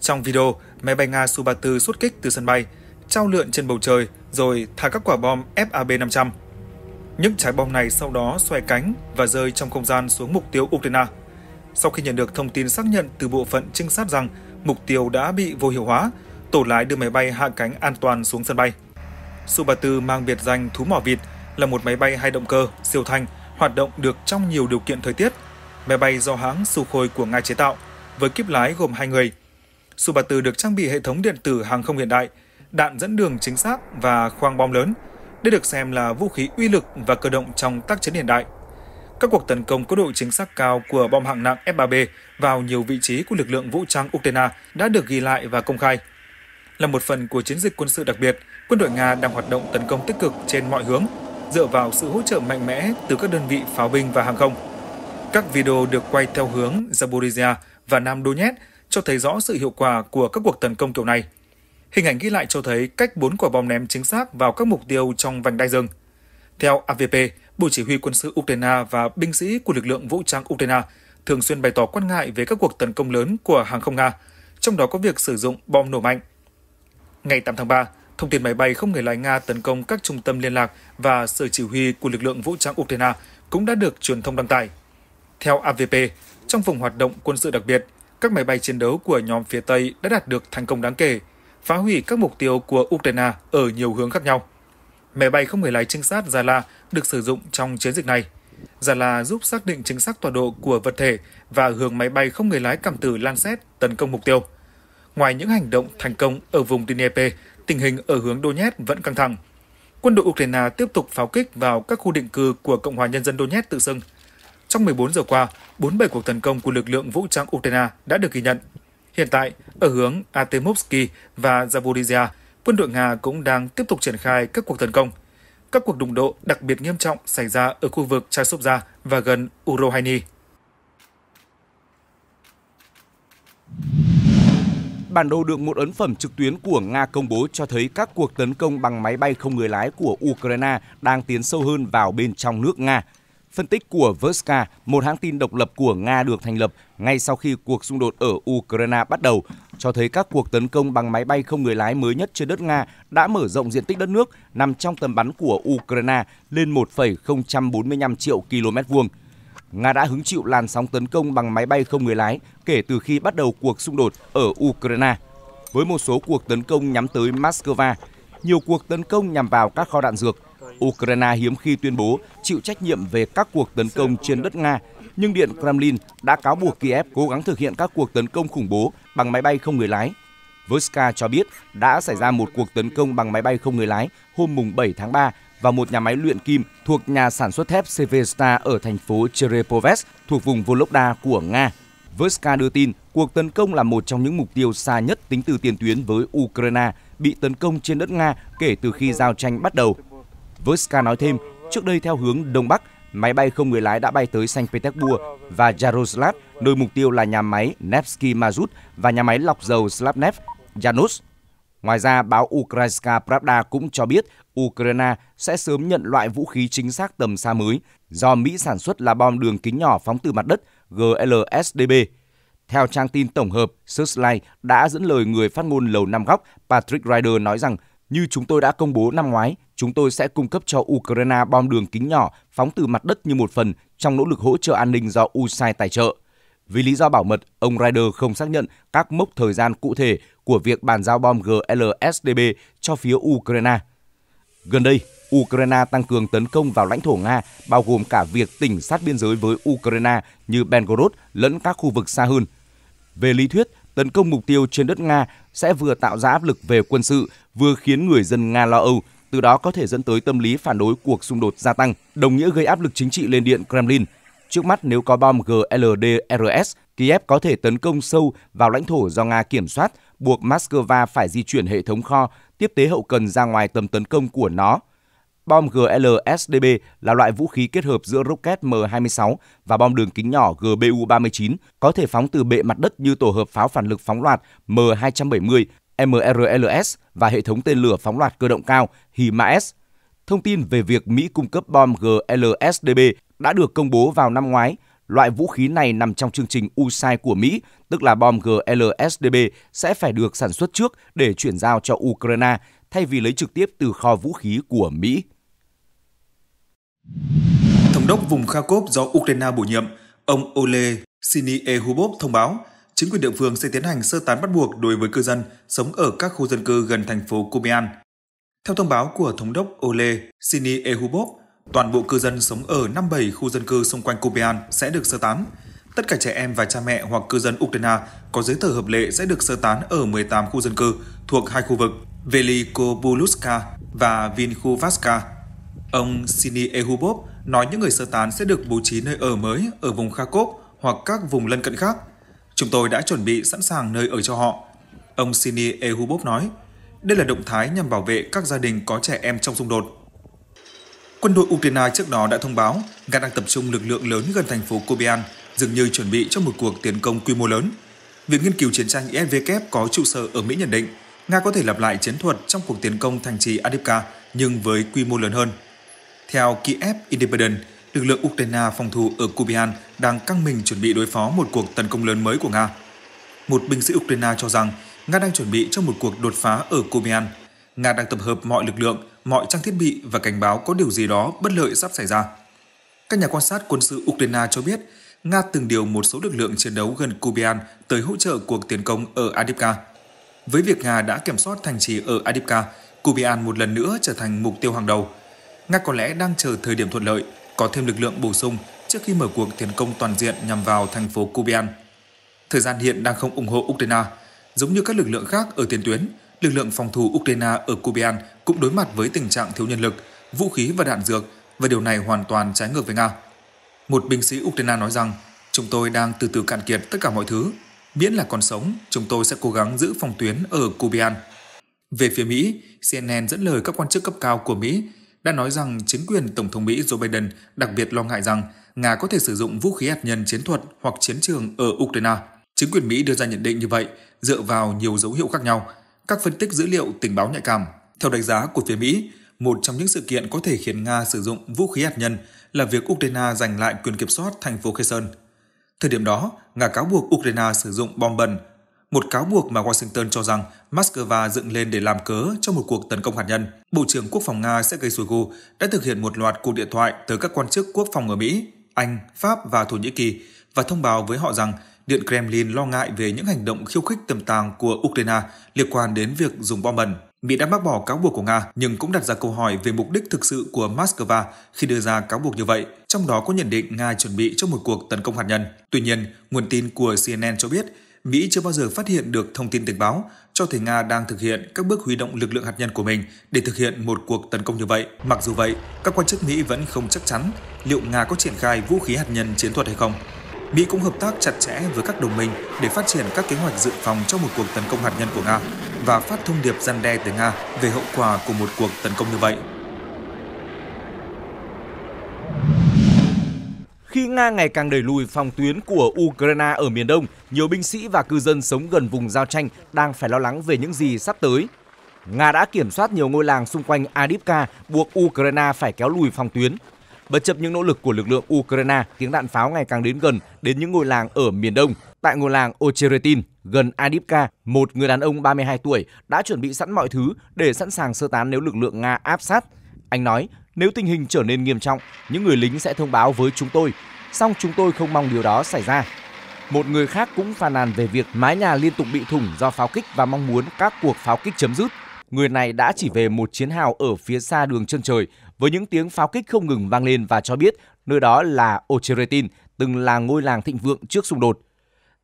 Trong video, máy bay Nga Su-34 xuất kích từ sân bay, trao lượn trên bầu trời rồi thả các quả bom FAB-500 những trái bom này sau đó xoay cánh và rơi trong không gian xuống mục tiêu Ukraine. Sau khi nhận được thông tin xác nhận từ bộ phận trinh sát rằng mục tiêu đã bị vô hiệu hóa, tổ lái đưa máy bay hạ cánh an toàn xuống sân bay. Su-34 mang biệt danh thú mỏ vịt là một máy bay hai động cơ siêu thanh hoạt động được trong nhiều điều kiện thời tiết. Máy bay do hãng Sukhoi của Nga chế tạo với kíp lái gồm hai người. Su-34 được trang bị hệ thống điện tử hàng không hiện đại, đạn dẫn đường chính xác và khoang bom lớn – đây được xem là vũ khí uy lực và cơ động trong tác chiến hiện đại. Các cuộc tấn công có độ chính xác cao của bom hạng nặng F-3B vào nhiều vị trí của lực lượng vũ trang Ukraine đã được ghi lại và công khai. Là một phần của chiến dịch quân sự đặc biệt, quân đội Nga đang hoạt động tấn công tích cực trên mọi hướng, dựa vào sự hỗ trợ mạnh mẽ từ các đơn vị pháo binh và hàng không. Các video được quay theo hướng Zaporizhia và Nam Donetsk cho thấy rõ sự hiệu quả của các cuộc tấn công kiểu này – Hình ảnh ghi lại cho thấy cách bốn quả bom ném chính xác vào các mục tiêu trong vành đai rừng. Theo AVP, Bộ Chỉ huy quân sự Ukraine và binh sĩ của lực lượng vũ trang Ukraine thường xuyên bày tỏ quan ngại về các cuộc tấn công lớn của hàng không Nga, trong đó có việc sử dụng bom nổ mạnh. Ngày 8 tháng 3, thông tin máy bay không người lái Nga tấn công các trung tâm liên lạc và sở chỉ huy của lực lượng vũ trang Ukraine cũng đã được truyền thông đăng tải. Theo AVP, trong vùng hoạt động quân sự đặc biệt, các máy bay chiến đấu của nhóm phía Tây đã đạt được thành công đáng kể – phá hủy các mục tiêu của Ukraine ở nhiều hướng khác nhau. Máy bay không người lái trinh sát Zala được sử dụng trong chiến dịch này. Zala giúp xác định chính xác tọa độ của vật thể và hướng máy bay không người lái cảm tử Lancet tấn công mục tiêu. Ngoài những hành động thành công ở vùng Dnieper, tình hình ở hướng Donetsk vẫn căng thẳng. Quân đội Ukraine tiếp tục pháo kích vào các khu định cư của Cộng hòa Nhân dân Donetsk tự xưng. Trong 14 giờ qua, 47 cuộc tấn công của lực lượng vũ trang Ukraine đã được ghi nhận – Hiện tại, ở hướng Artemovsky và Zaporizhia, quân đội Nga cũng đang tiếp tục triển khai các cuộc tấn công. Các cuộc đụng độ đặc biệt nghiêm trọng xảy ra ở khu vực Chasovia và gần Urohainy. Bản đồ được một ấn phẩm trực tuyến của Nga công bố cho thấy các cuộc tấn công bằng máy bay không người lái của Ukraine đang tiến sâu hơn vào bên trong nước Nga. Phân tích của Verska, một hãng tin độc lập của Nga được thành lập ngay sau khi cuộc xung đột ở Ukraine bắt đầu, cho thấy các cuộc tấn công bằng máy bay không người lái mới nhất trên đất Nga đã mở rộng diện tích đất nước nằm trong tầm bắn của Ukraine lên 1,045 triệu km vuông. Nga đã hứng chịu làn sóng tấn công bằng máy bay không người lái kể từ khi bắt đầu cuộc xung đột ở Ukraine, với một số cuộc tấn công nhắm tới Moscow, nhiều cuộc tấn công nhằm vào các kho đạn dược, Ukraine hiếm khi tuyên bố chịu trách nhiệm về các cuộc tấn công trên đất Nga, nhưng Điện Kremlin đã cáo buộc Kiev cố gắng thực hiện các cuộc tấn công khủng bố bằng máy bay không người lái. Voska cho biết đã xảy ra một cuộc tấn công bằng máy bay không người lái hôm mùng 7 tháng 3 vào một nhà máy luyện kim thuộc nhà sản xuất thép Sevesta ở thành phố Cherepovets thuộc vùng Vologda của Nga. Voska đưa tin cuộc tấn công là một trong những mục tiêu xa nhất tính từ tiền tuyến với Ukraine bị tấn công trên đất Nga kể từ khi giao tranh bắt đầu Verska nói thêm, trước đây theo hướng Đông Bắc, máy bay không người lái đã bay tới Saint Petersburg và Yaroslav, nơi mục tiêu là nhà máy Nevsky Mazut và nhà máy lọc dầu Slavnev Janus. Ngoài ra, báo Ukrainska Pravda cũng cho biết Ukraine sẽ sớm nhận loại vũ khí chính xác tầm xa mới do Mỹ sản xuất là bom đường kính nhỏ phóng từ mặt đất GLSDB. Theo trang tin tổng hợp, Searchlight đã dẫn lời người phát ngôn Lầu Năm Góc Patrick Ryder nói rằng như chúng tôi đã công bố năm ngoái, chúng tôi sẽ cung cấp cho Ukraine bom đường kính nhỏ phóng từ mặt đất như một phần trong nỗ lực hỗ trợ an ninh do USAID tài trợ. Vì lý do bảo mật, ông Ryder không xác nhận các mốc thời gian cụ thể của việc bàn giao bom GLSDB cho phía Ukraine. Gần đây, Ukraine tăng cường tấn công vào lãnh thổ Nga, bao gồm cả việc tỉnh sát biên giới với Ukraine như Belgorod lẫn các khu vực xa hơn. Về lý thuyết, tấn công mục tiêu trên đất Nga sẽ vừa tạo ra áp lực về quân sự, vừa khiến người dân Nga lo âu, từ đó có thể dẫn tới tâm lý phản đối cuộc xung đột gia tăng, đồng nghĩa gây áp lực chính trị lên điện Kremlin. Trước mắt nếu có bom GLDRS, Kiev có thể tấn công sâu vào lãnh thổ do Nga kiểm soát, buộc Moscow phải di chuyển hệ thống kho, tiếp tế hậu cần ra ngoài tầm tấn công của nó. Bom GLSDB là loại vũ khí kết hợp giữa rocket M26 và bom đường kính nhỏ GBU-39, có thể phóng từ bệ mặt đất như tổ hợp pháo phản lực phóng loạt M270, MRLS và hệ thống tên lửa phóng loạt cơ động cao HIMARS. Thông tin về việc Mỹ cung cấp bom GLSDB đã được công bố vào năm ngoái. Loại vũ khí này nằm trong chương trình USAID của Mỹ, tức là bom GLSDB sẽ phải được sản xuất trước để chuyển giao cho Ukraine thay vì lấy trực tiếp từ kho vũ khí của Mỹ. Thống đốc vùng Kharkov do Ukraine bổ nhiệm, ông Ole Siniehubov thông báo chính quyền địa phương sẽ tiến hành sơ tán bắt buộc đối với cư dân sống ở các khu dân cư gần thành phố Kumian. Theo thông báo của Thống đốc Ole Siniehubov, toàn bộ cư dân sống ở 57 khu dân cư xung quanh Kumian sẽ được sơ tán. Tất cả trẻ em và cha mẹ hoặc cư dân Ukraine có giấy tờ hợp lệ sẽ được sơ tán ở 18 khu dân cư thuộc hai khu vực Velikobuluska và Vinchuvaska Ông Sini Ehubov nói những người sơ tán sẽ được bố trí nơi ở mới ở vùng Kharkov hoặc các vùng lân cận khác. Chúng tôi đã chuẩn bị sẵn sàng nơi ở cho họ. Ông Sini Ehubov nói, đây là động thái nhằm bảo vệ các gia đình có trẻ em trong xung đột. Quân đội Ukraine trước đó đã thông báo nga đang tập trung lực lượng lớn gần thành phố Kobian, dường như chuẩn bị cho một cuộc tiến công quy mô lớn. Viện nghiên cứu chiến tranh ISW có trụ sở ở Mỹ nhận định Nga có thể lặp lại chiến thuật trong cuộc tiến công thành trì Adivka nhưng với quy mô lớn hơn. Theo Kiev Independent, lực lượng Ukraine phòng thủ ở Kubian đang căng mình chuẩn bị đối phó một cuộc tấn công lớn mới của Nga. Một binh sĩ Ukraine cho rằng Nga đang chuẩn bị cho một cuộc đột phá ở Kubian. Nga đang tập hợp mọi lực lượng, mọi trang thiết bị và cảnh báo có điều gì đó bất lợi sắp xảy ra. Các nhà quan sát quân sự Ukraine cho biết Nga từng điều một số lực lượng chiến đấu gần Kubian tới hỗ trợ cuộc tiến công ở Adipka. Với việc Nga đã kiểm soát thành trì ở Adipka, Kubian một lần nữa trở thành mục tiêu hàng đầu – Nga có lẽ đang chờ thời điểm thuận lợi, có thêm lực lượng bổ sung trước khi mở cuộc tiến công toàn diện nhằm vào thành phố Kubian. Thời gian hiện đang không ủng hộ Ukraine. Giống như các lực lượng khác ở tiền tuyến, lực lượng phòng thủ Ukraine ở Kubian cũng đối mặt với tình trạng thiếu nhân lực, vũ khí và đạn dược, và điều này hoàn toàn trái ngược với Nga. Một binh sĩ Ukraine nói rằng, chúng tôi đang từ từ cạn kiệt tất cả mọi thứ. Miễn là còn sống, chúng tôi sẽ cố gắng giữ phòng tuyến ở Kubian. Về phía Mỹ, CNN dẫn lời các quan chức cấp cao của Mỹ đã nói rằng chính quyền Tổng thống Mỹ Joe Biden đặc biệt lo ngại rằng Nga có thể sử dụng vũ khí hạt nhân chiến thuật hoặc chiến trường ở Ukraine. Chính quyền Mỹ đưa ra nhận định như vậy dựa vào nhiều dấu hiệu khác nhau, các phân tích dữ liệu tình báo nhạy cảm. Theo đánh giá của phía Mỹ, một trong những sự kiện có thể khiến Nga sử dụng vũ khí hạt nhân là việc Ukraine giành lại quyền kiểm soát thành phố Kherson. Thời điểm đó, Nga cáo buộc Ukraine sử dụng bom bẩn một cáo buộc mà Washington cho rằng Moscow dựng lên để làm cớ cho một cuộc tấn công hạt nhân. Bộ trưởng Quốc phòng Nga Sergei Shoigu đã thực hiện một loạt cuộc điện thoại tới các quan chức quốc phòng ở Mỹ, Anh, Pháp và Thổ Nhĩ Kỳ và thông báo với họ rằng Điện Kremlin lo ngại về những hành động khiêu khích tiềm tàng của Ukraine liên quan đến việc dùng bom bẩn. Mỹ đã bác bỏ cáo buộc của Nga nhưng cũng đặt ra câu hỏi về mục đích thực sự của Moscow khi đưa ra cáo buộc như vậy, trong đó có nhận định Nga chuẩn bị cho một cuộc tấn công hạt nhân. Tuy nhiên, nguồn tin của CNN cho biết Mỹ chưa bao giờ phát hiện được thông tin tình báo cho thấy Nga đang thực hiện các bước huy động lực lượng hạt nhân của mình để thực hiện một cuộc tấn công như vậy. Mặc dù vậy, các quan chức Mỹ vẫn không chắc chắn liệu Nga có triển khai vũ khí hạt nhân chiến thuật hay không. Mỹ cũng hợp tác chặt chẽ với các đồng minh để phát triển các kế hoạch dự phòng cho một cuộc tấn công hạt nhân của Nga và phát thông điệp gian đe tới Nga về hậu quả của một cuộc tấn công như vậy. Khi Nga ngày càng đẩy lùi phòng tuyến của Ukraine ở miền Đông, nhiều binh sĩ và cư dân sống gần vùng giao tranh đang phải lo lắng về những gì sắp tới. Nga đã kiểm soát nhiều ngôi làng xung quanh adipka buộc Ukraine phải kéo lùi phòng tuyến. Bất chấp những nỗ lực của lực lượng Ukraine, tiếng đạn pháo ngày càng đến gần đến những ngôi làng ở miền đông. Tại ngôi làng Ocheretin, gần adipka, một người đàn ông 32 tuổi đã chuẩn bị sẵn mọi thứ để sẵn sàng sơ tán nếu lực lượng Nga áp sát. Anh nói, nếu tình hình trở nên nghiêm trọng, những người lính sẽ thông báo với chúng tôi. Song chúng tôi không mong điều đó xảy ra. Một người khác cũng phàn nàn về việc mái nhà liên tục bị thủng do pháo kích và mong muốn các cuộc pháo kích chấm dứt. Người này đã chỉ về một chiến hào ở phía xa đường chân trời với những tiếng pháo kích không ngừng vang lên và cho biết nơi đó là Ocheretin, từng là ngôi làng thịnh vượng trước xung đột.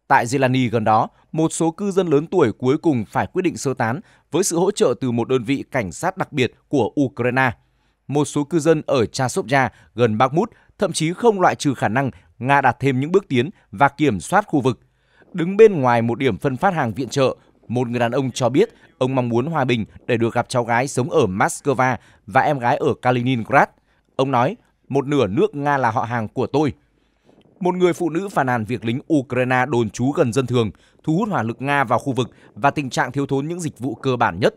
Tại Zelani gần đó, một số cư dân lớn tuổi cuối cùng phải quyết định sơ tán với sự hỗ trợ từ một đơn vị cảnh sát đặc biệt của Ukraine một số cư dân ở Chasovya gần Bakhmut thậm chí không loại trừ khả năng Nga đạt thêm những bước tiến và kiểm soát khu vực. Đứng bên ngoài một điểm phân phát hàng viện trợ, một người đàn ông cho biết ông mong muốn hòa bình để được gặp cháu gái sống ở Moscow và em gái ở Kaliningrad. Ông nói, một nửa nước Nga là họ hàng của tôi. Một người phụ nữ phàn nàn việc lính Ukraine đồn trú gần dân thường, thu hút hỏa lực Nga vào khu vực và tình trạng thiếu thốn những dịch vụ cơ bản nhất.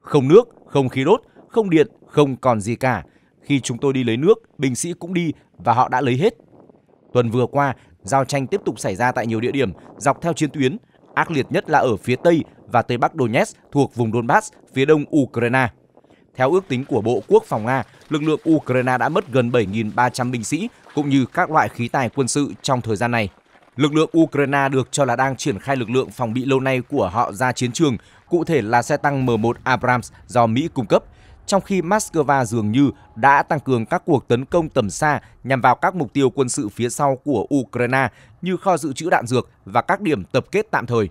Không nước, không khí đốt, không điện, không còn gì cả. Khi chúng tôi đi lấy nước, binh sĩ cũng đi và họ đã lấy hết. Tuần vừa qua, giao tranh tiếp tục xảy ra tại nhiều địa điểm dọc theo chiến tuyến, ác liệt nhất là ở phía Tây và Tây Bắc Donetsk thuộc vùng Donbass, phía đông Ukraine. Theo ước tính của Bộ Quốc phòng Nga, lực lượng Ukraine đã mất gần 7.300 binh sĩ cũng như các loại khí tài quân sự trong thời gian này. Lực lượng Ukraine được cho là đang triển khai lực lượng phòng bị lâu nay của họ ra chiến trường, cụ thể là xe tăng M1 Abrams do Mỹ cung cấp trong khi Moscow dường như đã tăng cường các cuộc tấn công tầm xa nhằm vào các mục tiêu quân sự phía sau của Ukraine như kho dự trữ đạn dược và các điểm tập kết tạm thời.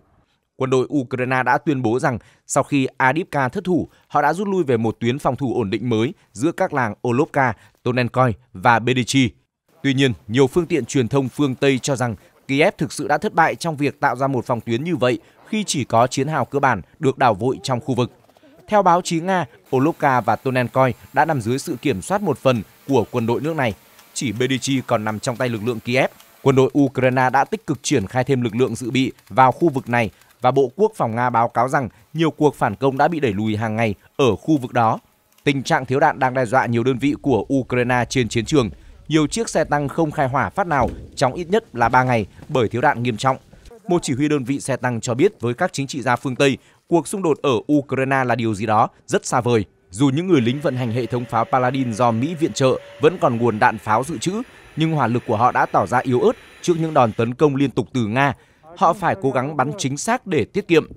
Quân đội Ukraine đã tuyên bố rằng sau khi Adipka thất thủ, họ đã rút lui về một tuyến phòng thủ ổn định mới giữa các làng Olovka, Tonenkoy và Bedichi. Tuy nhiên, nhiều phương tiện truyền thông phương Tây cho rằng Kiev thực sự đã thất bại trong việc tạo ra một phòng tuyến như vậy khi chỉ có chiến hào cơ bản được đảo vội trong khu vực. Theo báo chí Nga, Olovka và Tonenkoy đã nằm dưới sự kiểm soát một phần của quân đội nước này. Chỉ Bedichi còn nằm trong tay lực lượng Kiev. Quân đội Ukraine đã tích cực triển khai thêm lực lượng dự bị vào khu vực này và Bộ Quốc phòng Nga báo cáo rằng nhiều cuộc phản công đã bị đẩy lùi hàng ngày ở khu vực đó. Tình trạng thiếu đạn đang đe dọa nhiều đơn vị của Ukraine trên chiến trường. Nhiều chiếc xe tăng không khai hỏa phát nào trong ít nhất là 3 ngày bởi thiếu đạn nghiêm trọng. Một chỉ huy đơn vị xe tăng cho biết với các chính trị gia phương Tây cuộc xung đột ở Ukraine là điều gì đó rất xa vời. Dù những người lính vận hành hệ thống pháo Paladin do Mỹ viện trợ vẫn còn nguồn đạn pháo dự trữ, nhưng hỏa lực của họ đã tỏ ra yếu ớt trước những đòn tấn công liên tục từ Nga. Họ phải cố gắng bắn chính xác để tiết kiệm.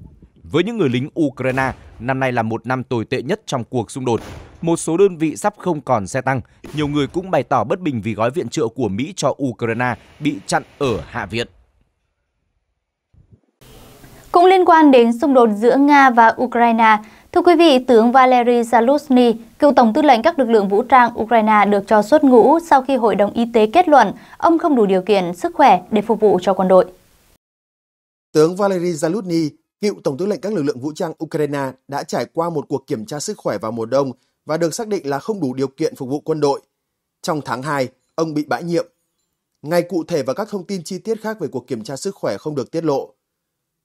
Với những người lính Ukraine, năm nay là một năm tồi tệ nhất trong cuộc xung đột. Một số đơn vị sắp không còn xe tăng. Nhiều người cũng bày tỏ bất bình vì gói viện trợ của Mỹ cho Ukraine bị chặn ở Hạ viện. Cũng liên quan đến xung đột giữa Nga và Ukraine, thưa quý vị, tướng Valery Zaluzny, cựu tổng tư lệnh các lực lượng vũ trang Ukraine được cho xuất ngũ sau khi Hội đồng Y tế kết luận ông không đủ điều kiện sức khỏe để phục vụ cho quân đội. Tướng Valery Zaluzny, cựu tổng tư lệnh các lực lượng vũ trang Ukraine đã trải qua một cuộc kiểm tra sức khỏe vào mùa đông và được xác định là không đủ điều kiện phục vụ quân đội. Trong tháng 2, ông bị bãi nhiệm. Ngày cụ thể và các thông tin chi tiết khác về cuộc kiểm tra sức khỏe không được tiết lộ.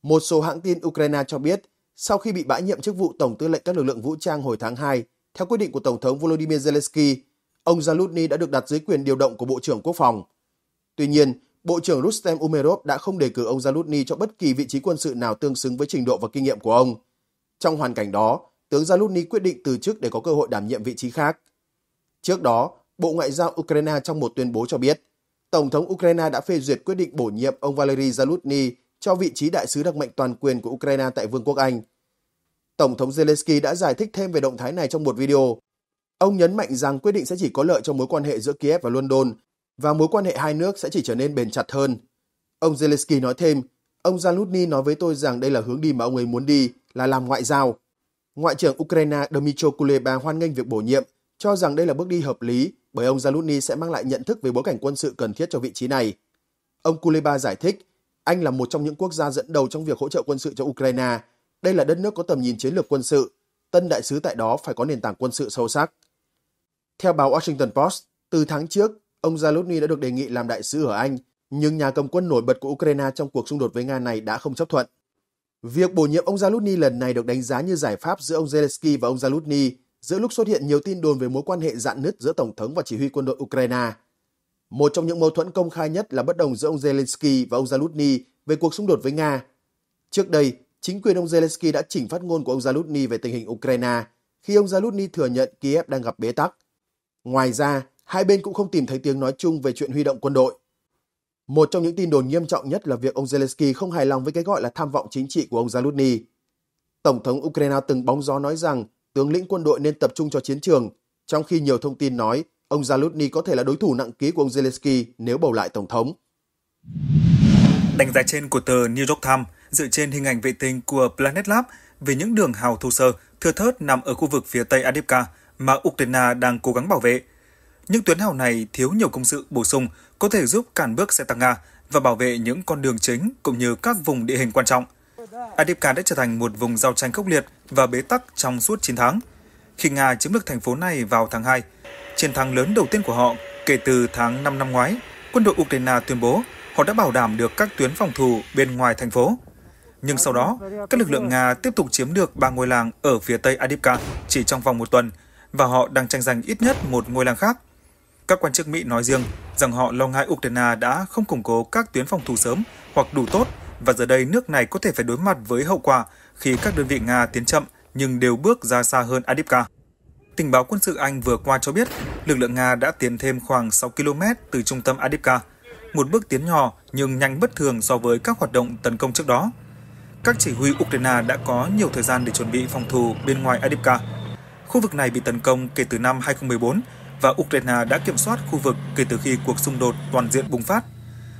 Một số hãng tin Ukraine cho biết, sau khi bị bãi nhiệm chức vụ Tổng tư lệnh các lực lượng vũ trang hồi tháng 2, theo quyết định của Tổng thống Volodymyr Zelensky, ông Zalutny đã được đặt dưới quyền điều động của Bộ trưởng Quốc phòng. Tuy nhiên, Bộ trưởng Rustem Umerov đã không đề cử ông Zalutny cho bất kỳ vị trí quân sự nào tương xứng với trình độ và kinh nghiệm của ông. Trong hoàn cảnh đó, tướng Zalutny quyết định từ chức để có cơ hội đảm nhiệm vị trí khác. Trước đó, Bộ Ngoại giao Ukraine trong một tuyên bố cho biết, Tổng thống Ukraine đã phê duyệt quyết định bổ nhiệm ông Valery Zalutny cho vị trí đại sứ đặc mệnh toàn quyền của Ukraine tại Vương quốc Anh. Tổng thống Zelensky đã giải thích thêm về động thái này trong một video. Ông nhấn mạnh rằng quyết định sẽ chỉ có lợi cho mối quan hệ giữa Kiev và London và mối quan hệ hai nước sẽ chỉ trở nên bền chặt hơn. Ông Zelensky nói thêm, ông Zaluzny nói với tôi rằng đây là hướng đi mà ông ấy muốn đi là làm ngoại giao. Ngoại trưởng Ukraine Dmytro Kuleba hoan nghênh việc bổ nhiệm, cho rằng đây là bước đi hợp lý bởi ông Zaluzny sẽ mang lại nhận thức về bối cảnh quân sự cần thiết cho vị trí này. Ông Kuleba giải thích, anh là một trong những quốc gia dẫn đầu trong việc hỗ trợ quân sự cho Ukraine. Đây là đất nước có tầm nhìn chiến lược quân sự. Tân đại sứ tại đó phải có nền tảng quân sự sâu sắc. Theo báo Washington Post, từ tháng trước, ông Zaluzny đã được đề nghị làm đại sứ ở Anh, nhưng nhà cầm quân nổi bật của Ukraine trong cuộc xung đột với Nga này đã không chấp thuận. Việc bổ nhiệm ông Zaluzny lần này được đánh giá như giải pháp giữa ông Zelensky và ông Zaluzny giữa lúc xuất hiện nhiều tin đồn về mối quan hệ dạn nứt giữa Tổng thống và chỉ huy quân đội Ukraine. Một trong những mâu thuẫn công khai nhất là bất đồng giữa ông Zelensky và ông Zalutny về cuộc xung đột với Nga. Trước đây, chính quyền ông Zelensky đã chỉnh phát ngôn của ông Zalutny về tình hình Ukraine khi ông Zalutny thừa nhận Kiev đang gặp bế tắc. Ngoài ra, hai bên cũng không tìm thấy tiếng nói chung về chuyện huy động quân đội. Một trong những tin đồn nghiêm trọng nhất là việc ông Zelensky không hài lòng với cái gọi là tham vọng chính trị của ông Zalutny. Tổng thống Ukraine từng bóng gió nói rằng tướng lĩnh quân đội nên tập trung cho chiến trường, trong khi nhiều thông tin nói ông Zalutny có thể là đối thủ nặng ký của ông Zelensky nếu bầu lại Tổng thống. Đánh giá trên của tờ New York Times dựa trên hình ảnh vệ tinh của Planet Lab về những đường hào thô sơ thưa thớt nằm ở khu vực phía tây Adipka mà Ukraine đang cố gắng bảo vệ. Những tuyến hào này thiếu nhiều công sự bổ sung có thể giúp cản bước xe tăng Nga và bảo vệ những con đường chính cũng như các vùng địa hình quan trọng. Adipka đã trở thành một vùng giao tranh khốc liệt và bế tắc trong suốt 9 tháng. Khi Nga chiếm được thành phố này vào tháng 2, chiến thắng lớn đầu tiên của họ kể từ tháng 5 năm ngoái, quân đội Ukraine tuyên bố họ đã bảo đảm được các tuyến phòng thủ bên ngoài thành phố. Nhưng sau đó, các lực lượng Nga tiếp tục chiếm được ba ngôi làng ở phía tây Adivka chỉ trong vòng một tuần, và họ đang tranh giành ít nhất một ngôi làng khác. Các quan chức Mỹ nói riêng rằng họ lo ngại Ukraine đã không củng cố các tuyến phòng thủ sớm hoặc đủ tốt và giờ đây nước này có thể phải đối mặt với hậu quả khi các đơn vị Nga tiến chậm nhưng đều bước ra xa hơn Adivka. Tình báo quân sự Anh vừa qua cho biết, lực lượng Nga đã tiến thêm khoảng 6 km từ trung tâm Adipka, một bước tiến nhỏ nhưng nhanh bất thường so với các hoạt động tấn công trước đó. Các chỉ huy Ukraine đã có nhiều thời gian để chuẩn bị phòng thủ bên ngoài Adipka. Khu vực này bị tấn công kể từ năm 2014 và Ukraine đã kiểm soát khu vực kể từ khi cuộc xung đột toàn diện bùng phát.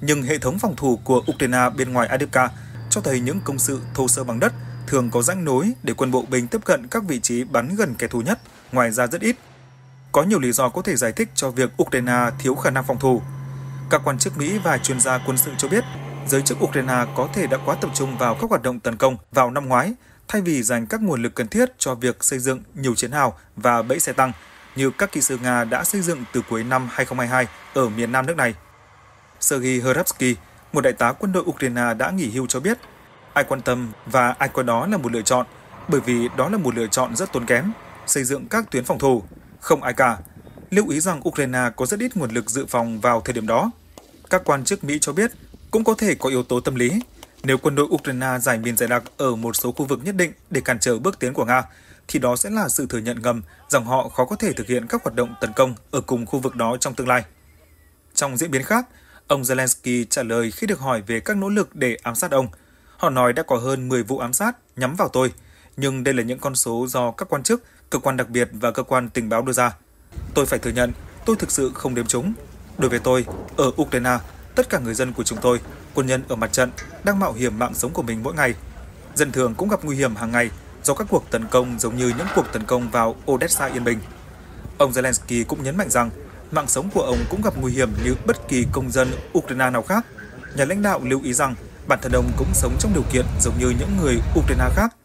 Nhưng hệ thống phòng thủ của Ukraine bên ngoài Adipka cho thấy những công sự thô sơ bằng đất thường có rãnh nối để quân bộ binh tiếp cận các vị trí bắn gần kẻ thù nhất – ngoài ra rất ít. Có nhiều lý do có thể giải thích cho việc Ukraine thiếu khả năng phòng thủ. Các quan chức Mỹ và chuyên gia quân sự cho biết, giới chức Ukraine có thể đã quá tập trung vào các hoạt động tấn công vào năm ngoái, thay vì dành các nguồn lực cần thiết cho việc xây dựng nhiều chiến hào và bẫy xe tăng như các kỹ sư Nga đã xây dựng từ cuối năm 2022 ở miền nam nước này. Sergei Herabsky, một đại tá quân đội Ukraine đã nghỉ hưu cho biết, ai quan tâm và ai coi đó là một lựa chọn, bởi vì đó là một lựa chọn rất tốn kém, xây dựng các tuyến phòng thủ, không ai cả. Lưu ý rằng Ukraine có rất ít nguồn lực dự phòng vào thời điểm đó. Các quan chức Mỹ cho biết cũng có thể có yếu tố tâm lý. Nếu quân đội Ukraine giải biên giải đặc ở một số khu vực nhất định để cản trở bước tiến của Nga, thì đó sẽ là sự thừa nhận ngầm rằng họ khó có thể thực hiện các hoạt động tấn công ở cùng khu vực đó trong tương lai. Trong diễn biến khác, ông Zelensky trả lời khi được hỏi về các nỗ lực để ám sát ông. Họ nói đã có hơn 10 vụ ám sát nhắm vào tôi, nhưng đây là những con số do các quan chức cơ quan đặc biệt và cơ quan tình báo đưa ra. Tôi phải thừa nhận, tôi thực sự không đếm chúng. Đối với tôi, ở Ukraine, tất cả người dân của chúng tôi, quân nhân ở mặt trận, đang mạo hiểm mạng sống của mình mỗi ngày. Dân thường cũng gặp nguy hiểm hàng ngày do các cuộc tấn công giống như những cuộc tấn công vào Odessa yên bình. Ông Zelensky cũng nhấn mạnh rằng mạng sống của ông cũng gặp nguy hiểm như bất kỳ công dân Ukraine nào khác. Nhà lãnh đạo lưu ý rằng bản thân ông cũng sống trong điều kiện giống như những người Ukraine khác.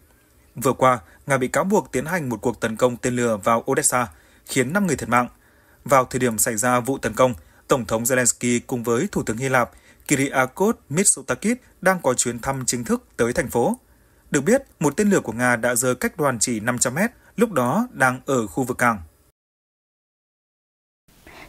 Vừa qua, Nga bị cáo buộc tiến hành một cuộc tấn công tên lửa vào Odessa, khiến 5 người thiệt mạng. Vào thời điểm xảy ra vụ tấn công, Tổng thống Zelensky cùng với Thủ tướng Hy Lạp Kyriakos Mitsotakis đang có chuyến thăm chính thức tới thành phố. Được biết, một tên lửa của Nga đã rơi cách đoàn chỉ 500 mét, lúc đó đang ở khu vực cảng.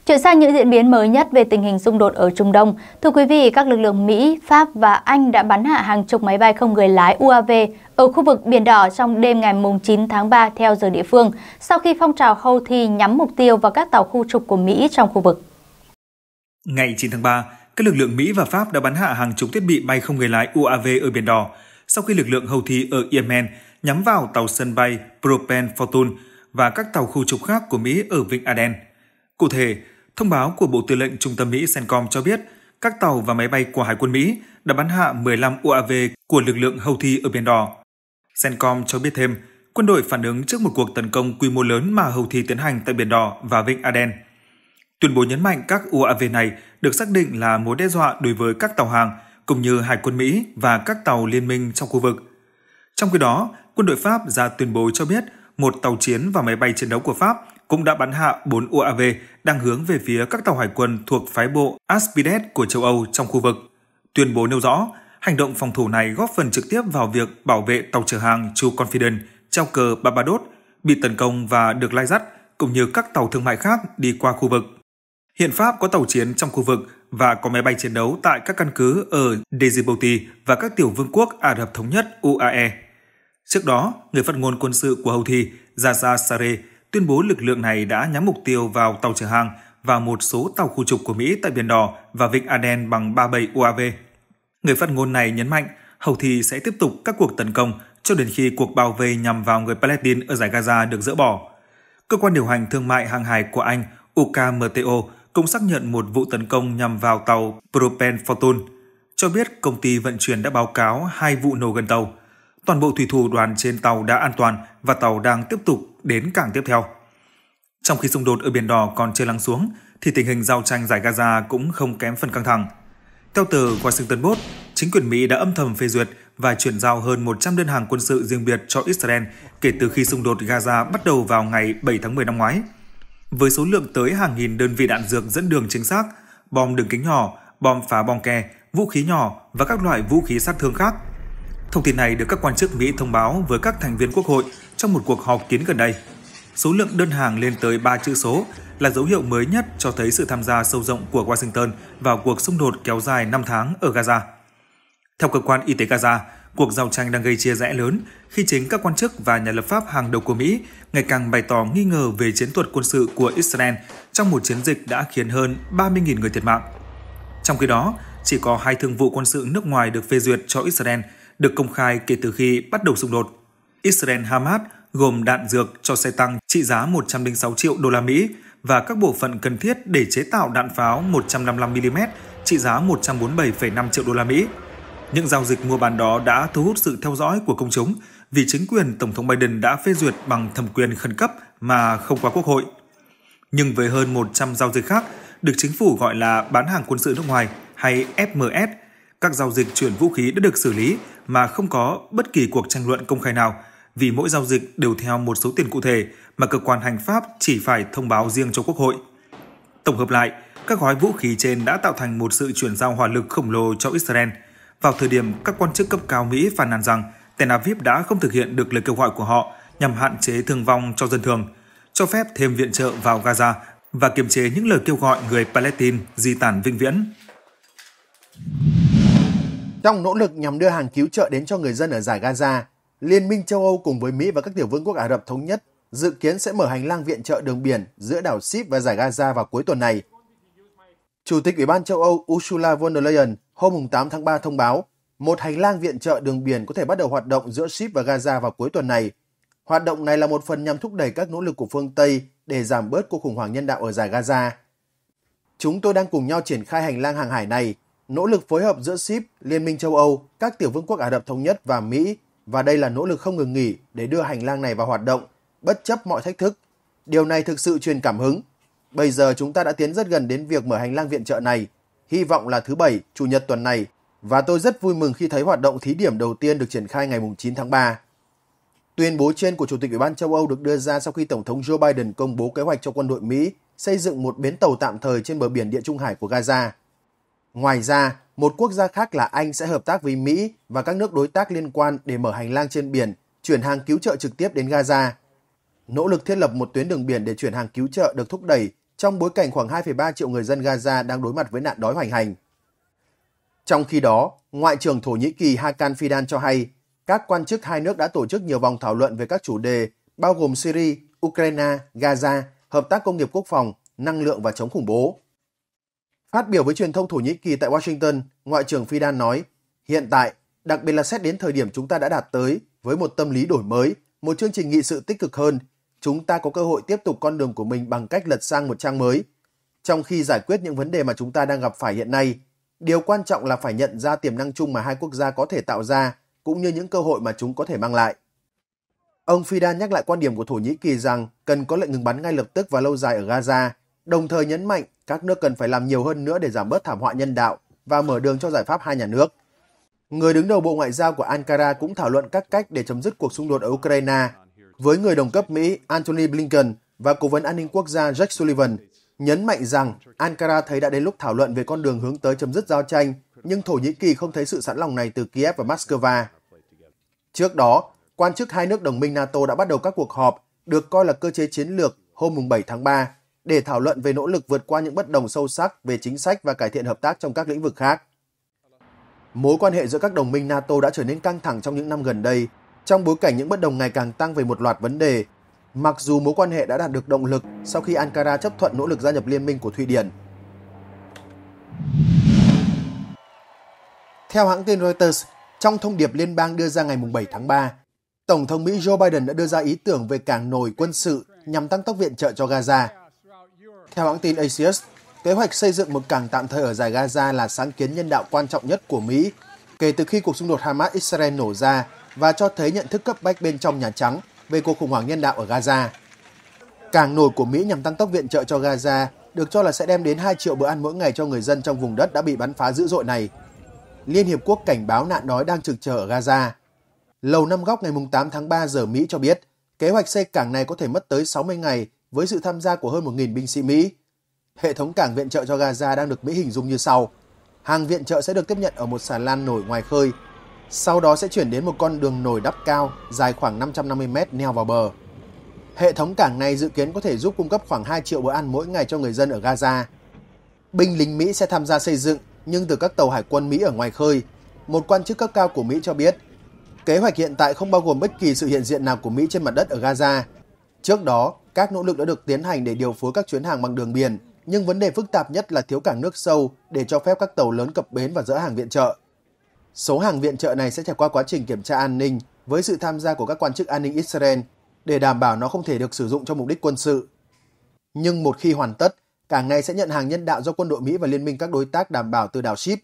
Chuyển sang những diễn biến mới nhất về tình hình xung đột ở Trung Đông. Thưa quý vị, các lực lượng Mỹ, Pháp và Anh đã bắn hạ hàng chục máy bay không người lái UAV ở khu vực Biển Đỏ trong đêm ngày 9 tháng 3 theo giờ địa phương, sau khi phong trào Houthi nhắm mục tiêu vào các tàu khu trục của Mỹ trong khu vực. Ngày 9 tháng 3, các lực lượng Mỹ và Pháp đã bắn hạ hàng chục thiết bị bay không người lái UAV ở Biển Đỏ, sau khi lực lượng Houthi ở Yemen nhắm vào tàu sân bay Propen Fortune và các tàu khu trục khác của Mỹ ở Vịnh Aden. Cụ thể, Thông báo của Bộ Tư lệnh Trung tâm Mỹ CENTCOM cho biết các tàu và máy bay của Hải quân Mỹ đã bắn hạ 15 UAV của lực lượng Houthi ở Biển Đỏ. CENTCOM cho biết thêm, quân đội phản ứng trước một cuộc tấn công quy mô lớn mà Houthi tiến hành tại Biển Đỏ và Vịnh Aden. Tuyên bố nhấn mạnh các UAV này được xác định là mối đe dọa đối với các tàu hàng, cũng như Hải quân Mỹ và các tàu liên minh trong khu vực. Trong khi đó, quân đội Pháp ra tuyên bố cho biết một tàu chiến và máy bay chiến đấu của Pháp cũng đã bắn hạ 4 UAV đang hướng về phía các tàu hải quân thuộc phái bộ Aspides của châu Âu trong khu vực. Tuyên bố nêu rõ, hành động phòng thủ này góp phần trực tiếp vào việc bảo vệ tàu chở hàng True Confident, treo cờ Barbados, bị tấn công và được lai dắt, cũng như các tàu thương mại khác đi qua khu vực. Hiện Pháp có tàu chiến trong khu vực và có máy bay chiến đấu tại các căn cứ ở Djibouti và các tiểu vương quốc Ả Rập Thống Nhất UAE. Trước đó, người phát ngôn quân sự của Houthi, Zaza Sareh, tuyên bố lực lượng này đã nhắm mục tiêu vào tàu chở hàng và một số tàu khu trục của Mỹ tại Biển Đỏ và Vịnh Aden bằng 37 UAV. Người phát ngôn này nhấn mạnh, hầu thì sẽ tiếp tục các cuộc tấn công cho đến khi cuộc bảo vệ nhằm vào người Palestine ở giải Gaza được dỡ bỏ. Cơ quan điều hành thương mại hàng hải của Anh UKMTO cũng xác nhận một vụ tấn công nhằm vào tàu Propen Fortune, cho biết công ty vận chuyển đã báo cáo hai vụ nổ gần tàu. Toàn bộ thủy thủ đoàn trên tàu đã an toàn và tàu đang tiếp tục đến cảng tiếp theo. Trong khi xung đột ở Biển Đỏ còn chưa lắng xuống, thì tình hình giao tranh giải Gaza cũng không kém phần căng thẳng. Theo tờ Washington Post, chính quyền Mỹ đã âm thầm phê duyệt và chuyển giao hơn 100 đơn hàng quân sự riêng biệt cho Israel kể từ khi xung đột Gaza bắt đầu vào ngày 7 tháng 10 năm ngoái. Với số lượng tới hàng nghìn đơn vị đạn dược dẫn đường chính xác, bom đường kính nhỏ, bom phá bom ke, vũ khí nhỏ và các loại vũ khí sát thương khác. Thông tin này được các quan chức Mỹ thông báo với các thành viên quốc hội trong một cuộc họp kiến gần đây. Số lượng đơn hàng lên tới 3 chữ số là dấu hiệu mới nhất cho thấy sự tham gia sâu rộng của Washington vào cuộc xung đột kéo dài 5 tháng ở Gaza. Theo cơ quan y tế Gaza, cuộc giao tranh đang gây chia rẽ lớn khi chính các quan chức và nhà lập pháp hàng đầu của Mỹ ngày càng bày tỏ nghi ngờ về chiến thuật quân sự của Israel trong một chiến dịch đã khiến hơn 30.000 người thiệt mạng. Trong khi đó, chỉ có hai thương vụ quân sự nước ngoài được phê duyệt cho Israel được công khai kể từ khi bắt đầu xung đột. Israel-Hamas gồm đạn dược cho xe tăng trị giá 106 triệu đô la Mỹ và các bộ phận cần thiết để chế tạo đạn pháo 155mm trị giá 147,5 triệu đô la Mỹ. Những giao dịch mua bán đó đã thu hút sự theo dõi của công chúng vì chính quyền Tổng thống Biden đã phê duyệt bằng thẩm quyền khẩn cấp mà không qua Quốc hội. Nhưng với hơn 100 giao dịch khác được chính phủ gọi là bán hàng quân sự nước ngoài hay FMS, các giao dịch chuyển vũ khí đã được xử lý mà không có bất kỳ cuộc tranh luận công khai nào, vì mỗi giao dịch đều theo một số tiền cụ thể mà cơ quan hành pháp chỉ phải thông báo riêng cho Quốc hội. Tổng hợp lại, các gói vũ khí trên đã tạo thành một sự chuyển giao hỏa lực khổng lồ cho Israel. Vào thời điểm các quan chức cấp cao Mỹ phàn nàn rằng Tel Aviv đã không thực hiện được lời kêu gọi của họ nhằm hạn chế thương vong cho dân thường, cho phép thêm viện trợ vào Gaza và kiềm chế những lời kêu gọi người Palestine di tản vĩnh viễn. Trong nỗ lực nhằm đưa hàng cứu trợ đến cho người dân ở giải Gaza, Liên minh châu Âu cùng với Mỹ và các tiểu vương quốc Ả Rập Thống Nhất dự kiến sẽ mở hành lang viện trợ đường biển giữa đảo Sip và giải Gaza vào cuối tuần này. Chủ tịch Ủy ban châu Âu Ursula von der Leyen hôm 8 tháng 3 thông báo một hành lang viện trợ đường biển có thể bắt đầu hoạt động giữa Sip và Gaza vào cuối tuần này. Hoạt động này là một phần nhằm thúc đẩy các nỗ lực của phương Tây để giảm bớt cuộc khủng hoảng nhân đạo ở giải Gaza. Chúng tôi đang cùng nhau triển khai hành lang hàng hải này nỗ lực phối hợp giữa SIP, Liên minh châu Âu, các tiểu vương quốc Ả Rập Thống Nhất và Mỹ và đây là nỗ lực không ngừng nghỉ để đưa hành lang này vào hoạt động, bất chấp mọi thách thức. Điều này thực sự truyền cảm hứng. Bây giờ chúng ta đã tiến rất gần đến việc mở hành lang viện trợ này, hy vọng là thứ Bảy, Chủ nhật tuần này, và tôi rất vui mừng khi thấy hoạt động thí điểm đầu tiên được triển khai ngày 9 tháng 3. Tuyên bố trên của Chủ tịch Ủy ban châu Âu được đưa ra sau khi Tổng thống Joe Biden công bố kế hoạch cho quân đội Mỹ xây dựng một bến tàu tạm thời trên bờ biển Địa Trung Hải của Gaza. Ngoài ra, một quốc gia khác là Anh sẽ hợp tác với Mỹ và các nước đối tác liên quan để mở hành lang trên biển, chuyển hàng cứu trợ trực tiếp đến Gaza. Nỗ lực thiết lập một tuyến đường biển để chuyển hàng cứu trợ được thúc đẩy trong bối cảnh khoảng 2,3 triệu người dân Gaza đang đối mặt với nạn đói hoành hành. Trong khi đó, Ngoại trưởng Thổ Nhĩ Kỳ Hakan Fidan cho hay các quan chức hai nước đã tổ chức nhiều vòng thảo luận về các chủ đề bao gồm Syria, Ukraine, Gaza, hợp tác công nghiệp quốc phòng, năng lượng và chống khủng bố. Phát biểu với truyền thông Thổ Nhĩ Kỳ tại Washington, Ngoại trưởng Fidan nói, hiện tại, đặc biệt là xét đến thời điểm chúng ta đã đạt tới với một tâm lý đổi mới, một chương trình nghị sự tích cực hơn, chúng ta có cơ hội tiếp tục con đường của mình bằng cách lật sang một trang mới. Trong khi giải quyết những vấn đề mà chúng ta đang gặp phải hiện nay, điều quan trọng là phải nhận ra tiềm năng chung mà hai quốc gia có thể tạo ra cũng như những cơ hội mà chúng có thể mang lại. Ông Fidan nhắc lại quan điểm của Thổ Nhĩ Kỳ rằng cần có lệnh ngừng bắn ngay lập tức và lâu dài ở Gaza, đồng thời nhấn mạnh các nước cần phải làm nhiều hơn nữa để giảm bớt thảm họa nhân đạo và mở đường cho giải pháp hai nhà nước. Người đứng đầu Bộ Ngoại giao của Ankara cũng thảo luận các cách để chấm dứt cuộc xung đột ở Ukraine với người đồng cấp Mỹ Antony Blinken và Cố vấn An ninh Quốc gia Jack Sullivan nhấn mạnh rằng Ankara thấy đã đến lúc thảo luận về con đường hướng tới chấm dứt giao tranh, nhưng Thổ Nhĩ Kỳ không thấy sự sẵn lòng này từ Kiev và Moscow. Trước đó, quan chức hai nước đồng minh NATO đã bắt đầu các cuộc họp được coi là cơ chế chiến lược hôm 7 tháng 3 để thảo luận về nỗ lực vượt qua những bất đồng sâu sắc về chính sách và cải thiện hợp tác trong các lĩnh vực khác. Mối quan hệ giữa các đồng minh NATO đã trở nên căng thẳng trong những năm gần đây, trong bối cảnh những bất đồng ngày càng tăng về một loạt vấn đề. Mặc dù mối quan hệ đã đạt được động lực sau khi Ankara chấp thuận nỗ lực gia nhập liên minh của Thụy Điển. Theo hãng tin Reuters, trong thông điệp liên bang đưa ra ngày 7 tháng 3, Tổng thống Mỹ Joe Biden đã đưa ra ý tưởng về cảng nổi quân sự nhằm tăng tốc viện trợ cho Gaza theo hãng tin Axios, kế hoạch xây dựng một cảng tạm thời ở giải Gaza là sáng kiến nhân đạo quan trọng nhất của Mỹ kể từ khi cuộc xung đột Hamas-Israel nổ ra và cho thấy nhận thức cấp bách bên trong Nhà Trắng về cuộc khủng hoảng nhân đạo ở Gaza. Cảng nổi của Mỹ nhằm tăng tốc viện trợ cho Gaza được cho là sẽ đem đến 2 triệu bữa ăn mỗi ngày cho người dân trong vùng đất đã bị bắn phá dữ dội này. Liên Hiệp Quốc cảnh báo nạn đói đang trực chờ ở Gaza. Lầu năm góc ngày 8 tháng 3 giờ Mỹ cho biết, kế hoạch xây cảng này có thể mất tới 60 ngày với sự tham gia của hơn 1.000 binh sĩ Mỹ. Hệ thống cảng viện trợ cho Gaza đang được Mỹ hình dung như sau. Hàng viện trợ sẽ được tiếp nhận ở một xà lan nổi ngoài khơi, sau đó sẽ chuyển đến một con đường nổi đắp cao dài khoảng 550 mét neo vào bờ. Hệ thống cảng này dự kiến có thể giúp cung cấp khoảng 2 triệu bữa ăn mỗi ngày cho người dân ở Gaza. Binh lính Mỹ sẽ tham gia xây dựng, nhưng từ các tàu hải quân Mỹ ở ngoài khơi, một quan chức cấp cao của Mỹ cho biết, kế hoạch hiện tại không bao gồm bất kỳ sự hiện diện nào của Mỹ trên mặt đất ở Gaza – Trước đó, các nỗ lực đã được tiến hành để điều phối các chuyến hàng bằng đường biển, nhưng vấn đề phức tạp nhất là thiếu cảng nước sâu để cho phép các tàu lớn cập bến và dỡ hàng viện trợ. Số hàng viện trợ này sẽ trải qua quá trình kiểm tra an ninh với sự tham gia của các quan chức an ninh Israel để đảm bảo nó không thể được sử dụng cho mục đích quân sự. Nhưng một khi hoàn tất, cảng này sẽ nhận hàng nhân đạo do quân đội Mỹ và liên minh các đối tác đảm bảo từ đảo Ship.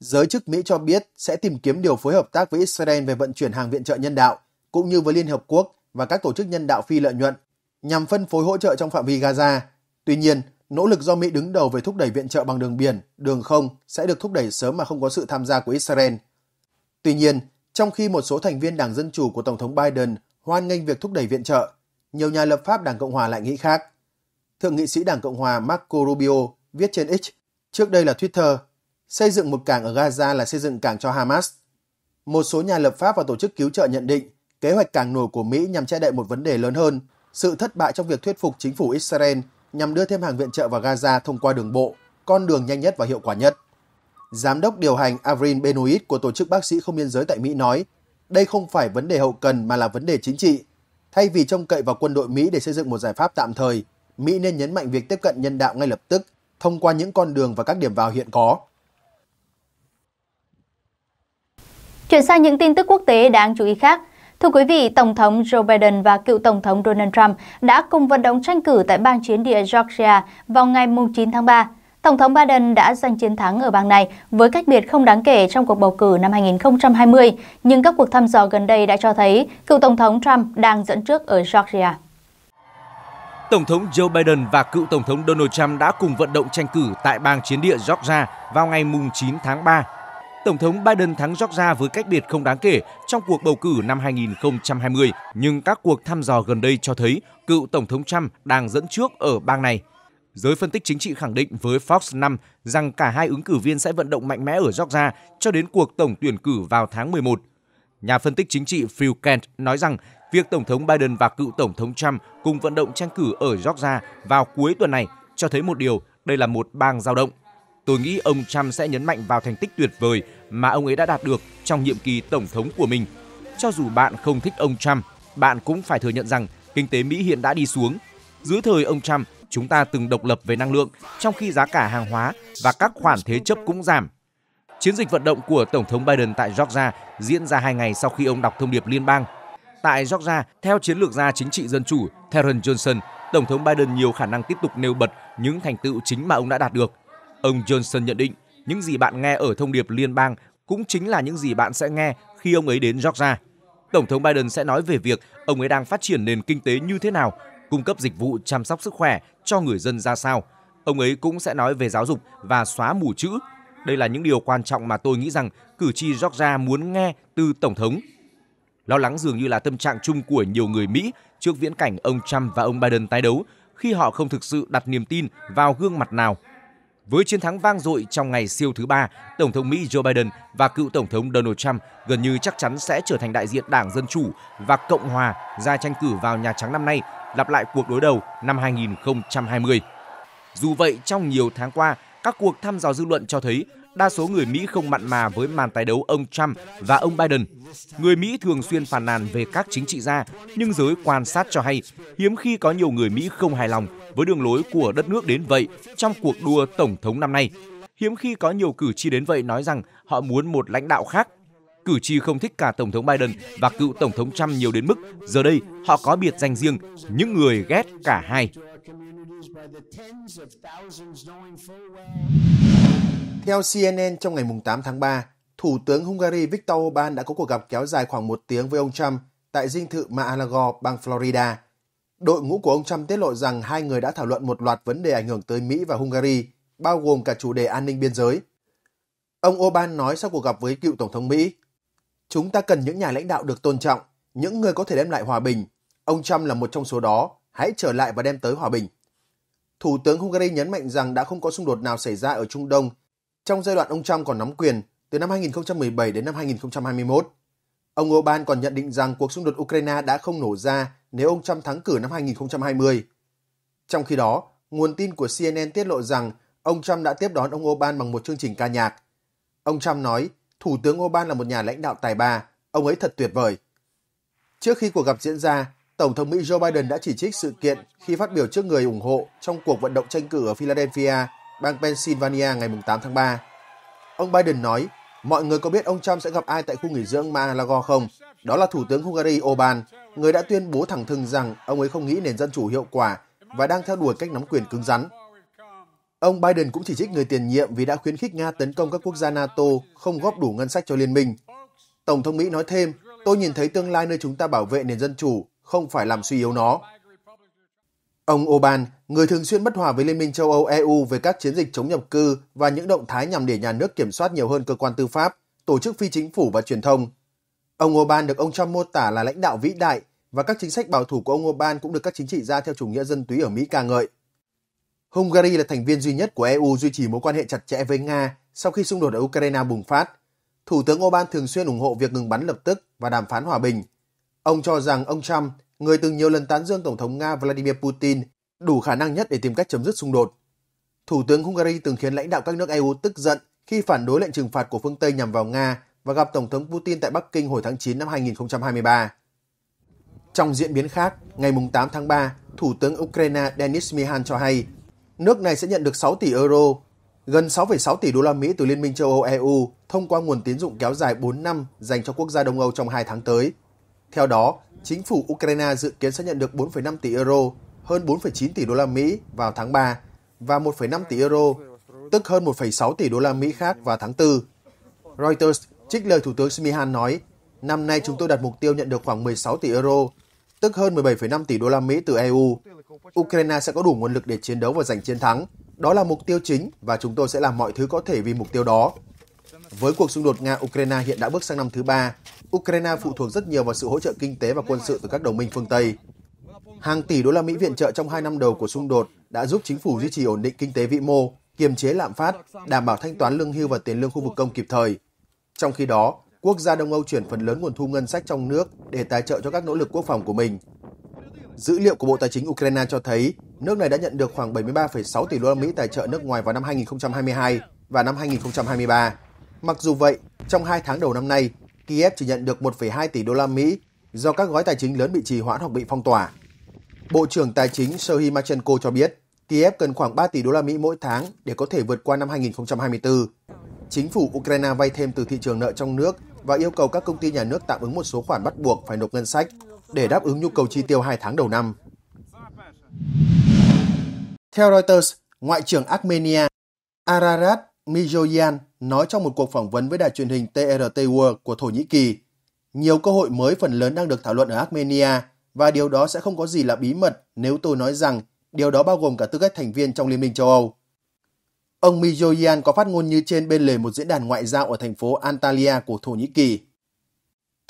Giới chức Mỹ cho biết sẽ tìm kiếm điều phối hợp tác với Israel về vận chuyển hàng viện trợ nhân đạo, cũng như với Liên Hợp Quốc và các tổ chức nhân đạo phi lợi nhuận nhằm phân phối hỗ trợ trong phạm vi Gaza. Tuy nhiên, nỗ lực do Mỹ đứng đầu về thúc đẩy viện trợ bằng đường biển, đường không sẽ được thúc đẩy sớm mà không có sự tham gia của Israel. Tuy nhiên, trong khi một số thành viên Đảng Dân Chủ của Tổng thống Biden hoan nghênh việc thúc đẩy viện trợ, nhiều nhà lập pháp Đảng Cộng Hòa lại nghĩ khác. Thượng nghị sĩ Đảng Cộng Hòa Marco Rubio viết trên X, trước đây là Twitter, xây dựng một cảng ở Gaza là xây dựng cảng cho Hamas. Một số nhà lập pháp và tổ chức cứu trợ nhận định kế hoạch càng nổi của Mỹ nhằm che đậy một vấn đề lớn hơn, sự thất bại trong việc thuyết phục chính phủ Israel nhằm đưa thêm hàng viện trợ vào Gaza thông qua đường bộ, con đường nhanh nhất và hiệu quả nhất. Giám đốc điều hành Avrin Benoit của Tổ chức Bác sĩ Không Biên giới tại Mỹ nói, đây không phải vấn đề hậu cần mà là vấn đề chính trị. Thay vì trông cậy vào quân đội Mỹ để xây dựng một giải pháp tạm thời, Mỹ nên nhấn mạnh việc tiếp cận nhân đạo ngay lập tức thông qua những con đường và các điểm vào hiện có. Chuyển sang những tin tức quốc tế đáng chú ý khác. Thưa quý vị, Tổng thống Joe Biden và cựu Tổng thống Donald Trump đã cùng vận động tranh cử tại bang chiến địa Georgia vào ngày 9 tháng 3. Tổng thống Biden đã giành chiến thắng ở bang này với cách biệt không đáng kể trong cuộc bầu cử năm 2020, nhưng các cuộc thăm dò gần đây đã cho thấy cựu Tổng thống Trump đang dẫn trước ở Georgia. Tổng thống Joe Biden và cựu Tổng thống Donald Trump đã cùng vận động tranh cử tại bang chiến địa Georgia vào ngày 9 tháng 3 Tổng thống Biden thắng Georgia với cách biệt không đáng kể trong cuộc bầu cử năm 2020, nhưng các cuộc thăm dò gần đây cho thấy cựu Tổng thống Trump đang dẫn trước ở bang này. Giới phân tích chính trị khẳng định với Fox 5 rằng cả hai ứng cử viên sẽ vận động mạnh mẽ ở Georgia cho đến cuộc tổng tuyển cử vào tháng 11. Nhà phân tích chính trị Phil Kent nói rằng việc Tổng thống Biden và cựu Tổng thống Trump cùng vận động tranh cử ở Georgia vào cuối tuần này cho thấy một điều, đây là một bang dao động. Tôi nghĩ ông Trump sẽ nhấn mạnh vào thành tích tuyệt vời mà ông ấy đã đạt được trong nhiệm kỳ tổng thống của mình. Cho dù bạn không thích ông Trump, bạn cũng phải thừa nhận rằng kinh tế Mỹ hiện đã đi xuống. Dưới thời ông Trump, chúng ta từng độc lập về năng lượng, trong khi giá cả hàng hóa và các khoản thế chấp cũng giảm. Chiến dịch vận động của Tổng thống Biden tại Georgia diễn ra hai ngày sau khi ông đọc thông điệp liên bang. Tại Georgia, theo chiến lược gia chính trị dân chủ Theron Johnson, Tổng thống Biden nhiều khả năng tiếp tục nêu bật những thành tựu chính mà ông đã đạt được – Ông Johnson nhận định, những gì bạn nghe ở thông điệp liên bang cũng chính là những gì bạn sẽ nghe khi ông ấy đến Georgia. Tổng thống Biden sẽ nói về việc ông ấy đang phát triển nền kinh tế như thế nào, cung cấp dịch vụ chăm sóc sức khỏe cho người dân ra sao. Ông ấy cũng sẽ nói về giáo dục và xóa mù chữ. Đây là những điều quan trọng mà tôi nghĩ rằng cử tri Georgia muốn nghe từ Tổng thống. Lo lắng dường như là tâm trạng chung của nhiều người Mỹ trước viễn cảnh ông Trump và ông Biden tái đấu khi họ không thực sự đặt niềm tin vào gương mặt nào với chiến thắng vang dội trong ngày siêu thứ ba, Tổng thống Mỹ Joe Biden và cựu Tổng thống Donald Trump gần như chắc chắn sẽ trở thành đại diện Đảng Dân Chủ và Cộng Hòa ra tranh cử vào Nhà Trắng năm nay, lặp lại cuộc đối đầu năm 2020. Dù vậy, trong nhiều tháng qua, các cuộc thăm dò dư luận cho thấy Đa số người Mỹ không mặn mà với màn tái đấu ông Trump và ông Biden. Người Mỹ thường xuyên phàn nàn về các chính trị gia, nhưng giới quan sát cho hay hiếm khi có nhiều người Mỹ không hài lòng với đường lối của đất nước đến vậy trong cuộc đua tổng thống năm nay. Hiếm khi có nhiều cử tri đến vậy nói rằng họ muốn một lãnh đạo khác cử tri không thích cả Tổng thống Biden và cựu Tổng thống Trump nhiều đến mức giờ đây họ có biệt danh riêng, những người ghét cả hai. Theo CNN trong ngày 8 tháng 3, Thủ tướng Hungary Viktor Orbán đã có cuộc gặp kéo dài khoảng một tiếng với ông Trump tại dinh thự Mar-a-Lago, bang Florida. Đội ngũ của ông Trump tiết lộ rằng hai người đã thảo luận một loạt vấn đề ảnh hưởng tới Mỹ và Hungary, bao gồm cả chủ đề an ninh biên giới. Ông Orbán nói sau cuộc gặp với cựu Tổng thống Mỹ, Chúng ta cần những nhà lãnh đạo được tôn trọng, những người có thể đem lại hòa bình. Ông Trump là một trong số đó, hãy trở lại và đem tới hòa bình. Thủ tướng Hungary nhấn mạnh rằng đã không có xung đột nào xảy ra ở Trung Đông trong giai đoạn ông Trump còn nắm quyền từ năm 2017 đến năm 2021. Ông Orbán còn nhận định rằng cuộc xung đột Ukraine đã không nổ ra nếu ông Trump thắng cử năm 2020. Trong khi đó, nguồn tin của CNN tiết lộ rằng ông Trump đã tiếp đón ông Orbán bằng một chương trình ca nhạc. Ông Trump nói, Thủ tướng Orbán là một nhà lãnh đạo tài ba, ông ấy thật tuyệt vời. Trước khi cuộc gặp diễn ra, Tổng thống Mỹ Joe Biden đã chỉ trích sự kiện khi phát biểu trước người ủng hộ trong cuộc vận động tranh cử ở Philadelphia bang Pennsylvania ngày 8 tháng 3. Ông Biden nói, mọi người có biết ông Trump sẽ gặp ai tại khu nghỉ dưỡng Mar-a-Lago không? Đó là Thủ tướng Hungary Orbán, người đã tuyên bố thẳng thừng rằng ông ấy không nghĩ nền dân chủ hiệu quả và đang theo đuổi cách nắm quyền cứng rắn. Ông Biden cũng chỉ trích người tiền nhiệm vì đã khuyến khích Nga tấn công các quốc gia NATO không góp đủ ngân sách cho liên minh. Tổng thống Mỹ nói thêm, tôi nhìn thấy tương lai nơi chúng ta bảo vệ nền dân chủ, không phải làm suy yếu nó. Ông Oban, người thường xuyên bất hòa với Liên minh châu Âu EU về các chiến dịch chống nhập cư và những động thái nhằm để nhà nước kiểm soát nhiều hơn cơ quan tư pháp, tổ chức phi chính phủ và truyền thông. Ông Oban được ông Trump mô tả là lãnh đạo vĩ đại và các chính sách bảo thủ của ông Oban cũng được các chính trị gia theo chủ nghĩa dân túy ở Mỹ ca ngợi. Hungary là thành viên duy nhất của EU duy trì mối quan hệ chặt chẽ với Nga sau khi xung đột ở Ukraine bùng phát. Thủ tướng Oban thường xuyên ủng hộ việc ngừng bắn lập tức và đàm phán hòa bình. Ông cho rằng ông Trump người từng nhiều lần tán dương Tổng thống Nga Vladimir Putin đủ khả năng nhất để tìm cách chấm dứt xung đột. Thủ tướng Hungary từng khiến lãnh đạo các nước EU tức giận khi phản đối lệnh trừng phạt của phương Tây nhằm vào Nga và gặp Tổng thống Putin tại Bắc Kinh hồi tháng 9 năm 2023. Trong diễn biến khác, ngày 8 tháng 3, Thủ tướng Ukraine Denis Mihan cho hay nước này sẽ nhận được 6 tỷ euro, gần 6,6 tỷ đô la Mỹ từ Liên minh châu Âu EU thông qua nguồn tín dụng kéo dài 4 năm dành cho quốc gia Đông Âu trong 2 tháng tới. Theo đó, chính phủ Ukraine dự kiến sẽ nhận được 4,5 tỷ euro, hơn 4,9 tỷ đô la Mỹ vào tháng 3 và 1,5 tỷ euro, tức hơn 1,6 tỷ đô la Mỹ khác vào tháng 4. Reuters trích lời Thủ tướng Smihan nói, năm nay chúng tôi đặt mục tiêu nhận được khoảng 16 tỷ euro, tức hơn 17,5 tỷ đô la Mỹ từ EU. Ukraine sẽ có đủ nguồn lực để chiến đấu và giành chiến thắng. Đó là mục tiêu chính và chúng tôi sẽ làm mọi thứ có thể vì mục tiêu đó. Với cuộc xung đột Nga-Ukraine hiện đã bước sang năm thứ ba, Ukraine phụ thuộc rất nhiều vào sự hỗ trợ kinh tế và quân sự từ các đồng minh phương Tây. Hàng tỷ đô la Mỹ viện trợ trong hai năm đầu của xung đột đã giúp chính phủ duy trì ổn định kinh tế vĩ mô, kiềm chế lạm phát, đảm bảo thanh toán lương hưu và tiền lương khu vực công kịp thời. Trong khi đó, quốc gia Đông Âu chuyển phần lớn nguồn thu ngân sách trong nước để tài trợ cho các nỗ lực quốc phòng của mình. Dữ liệu của Bộ Tài chính Ukraine cho thấy nước này đã nhận được khoảng 73,6 tỷ đô la Mỹ tài trợ nước ngoài vào năm 2022 và năm 2023. Mặc dù vậy, trong hai tháng đầu năm nay, Kiev chỉ nhận được 1,2 tỷ đô la Mỹ do các gói tài chính lớn bị trì hoãn hoặc bị phong tỏa. Bộ trưởng Tài chính Serhiy Marchenko cho biết, Kiev cần khoảng 3 tỷ đô la Mỹ mỗi tháng để có thể vượt qua năm 2024. Chính phủ Ukraine vay thêm từ thị trường nợ trong nước và yêu cầu các công ty nhà nước tạm ứng một số khoản bắt buộc phải nộp ngân sách để đáp ứng nhu cầu chi tiêu 2 tháng đầu năm. Theo Reuters, Ngoại trưởng Armenia Ararat Mijoyan nói trong một cuộc phỏng vấn với đài truyền hình TRT World của Thổ Nhĩ Kỳ, nhiều cơ hội mới phần lớn đang được thảo luận ở Armenia và điều đó sẽ không có gì là bí mật nếu tôi nói rằng điều đó bao gồm cả tư cách thành viên trong Liên minh châu Âu. Ông Mijoyan có phát ngôn như trên bên lề một diễn đàn ngoại giao ở thành phố Antalya của Thổ Nhĩ Kỳ.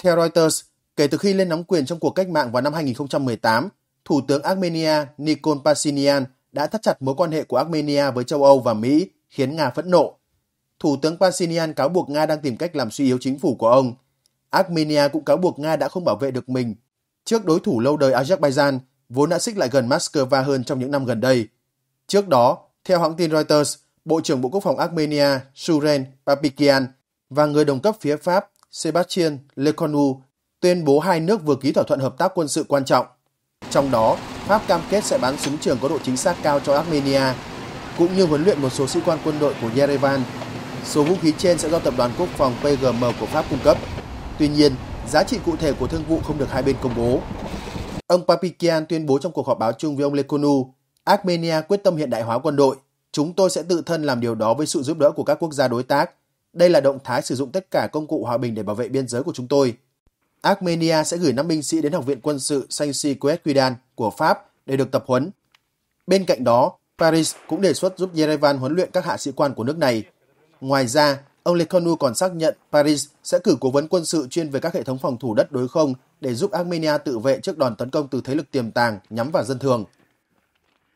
Theo Reuters, kể từ khi lên nắm quyền trong cuộc cách mạng vào năm 2018, Thủ tướng Armenia Nikol Pashinyan đã thắt chặt mối quan hệ của Armenia với châu Âu và Mỹ khiến Nga phẫn nộ. Thủ tướng Pashinyan cáo buộc Nga đang tìm cách làm suy yếu chính phủ của ông. Armenia cũng cáo buộc Nga đã không bảo vệ được mình trước đối thủ lâu đời Azerbaijan, vốn đã xích lại gần Moscow hơn trong những năm gần đây. Trước đó, theo hãng tin Reuters, Bộ trưởng Bộ Quốc phòng Armenia Suren Papikian và người đồng cấp phía Pháp Sebastien Leconu tuyên bố hai nước vừa ký thỏa thuận hợp tác quân sự quan trọng. Trong đó, Pháp cam kết sẽ bán súng trường có độ chính xác cao cho Armenia cũng như huấn luyện một số sĩ quan quân đội của Yerevan. Số vũ khí trên sẽ do tập đoàn quốc phòng PGM của Pháp cung cấp. Tuy nhiên, giá trị cụ thể của thương vụ không được hai bên công bố. Ông Papikian tuyên bố trong cuộc họp báo chung với ông Lekonu, Armenia quyết tâm hiện đại hóa quân đội. Chúng tôi sẽ tự thân làm điều đó với sự giúp đỡ của các quốc gia đối tác. Đây là động thái sử dụng tất cả công cụ hòa bình để bảo vệ biên giới của chúng tôi. Armenia sẽ gửi 5 binh sĩ đến Học viện Quân sự Saint Sansi Quetquidan của Pháp để được tập huấn. Bên cạnh đó, Paris cũng đề xuất giúp Yerevan huấn luyện các hạ sĩ quan của nước này. Ngoài ra, ông Lekhonu còn xác nhận Paris sẽ cử cố vấn quân sự chuyên về các hệ thống phòng thủ đất đối không để giúp Armenia tự vệ trước đòn tấn công từ thế lực tiềm tàng nhắm vào dân thường.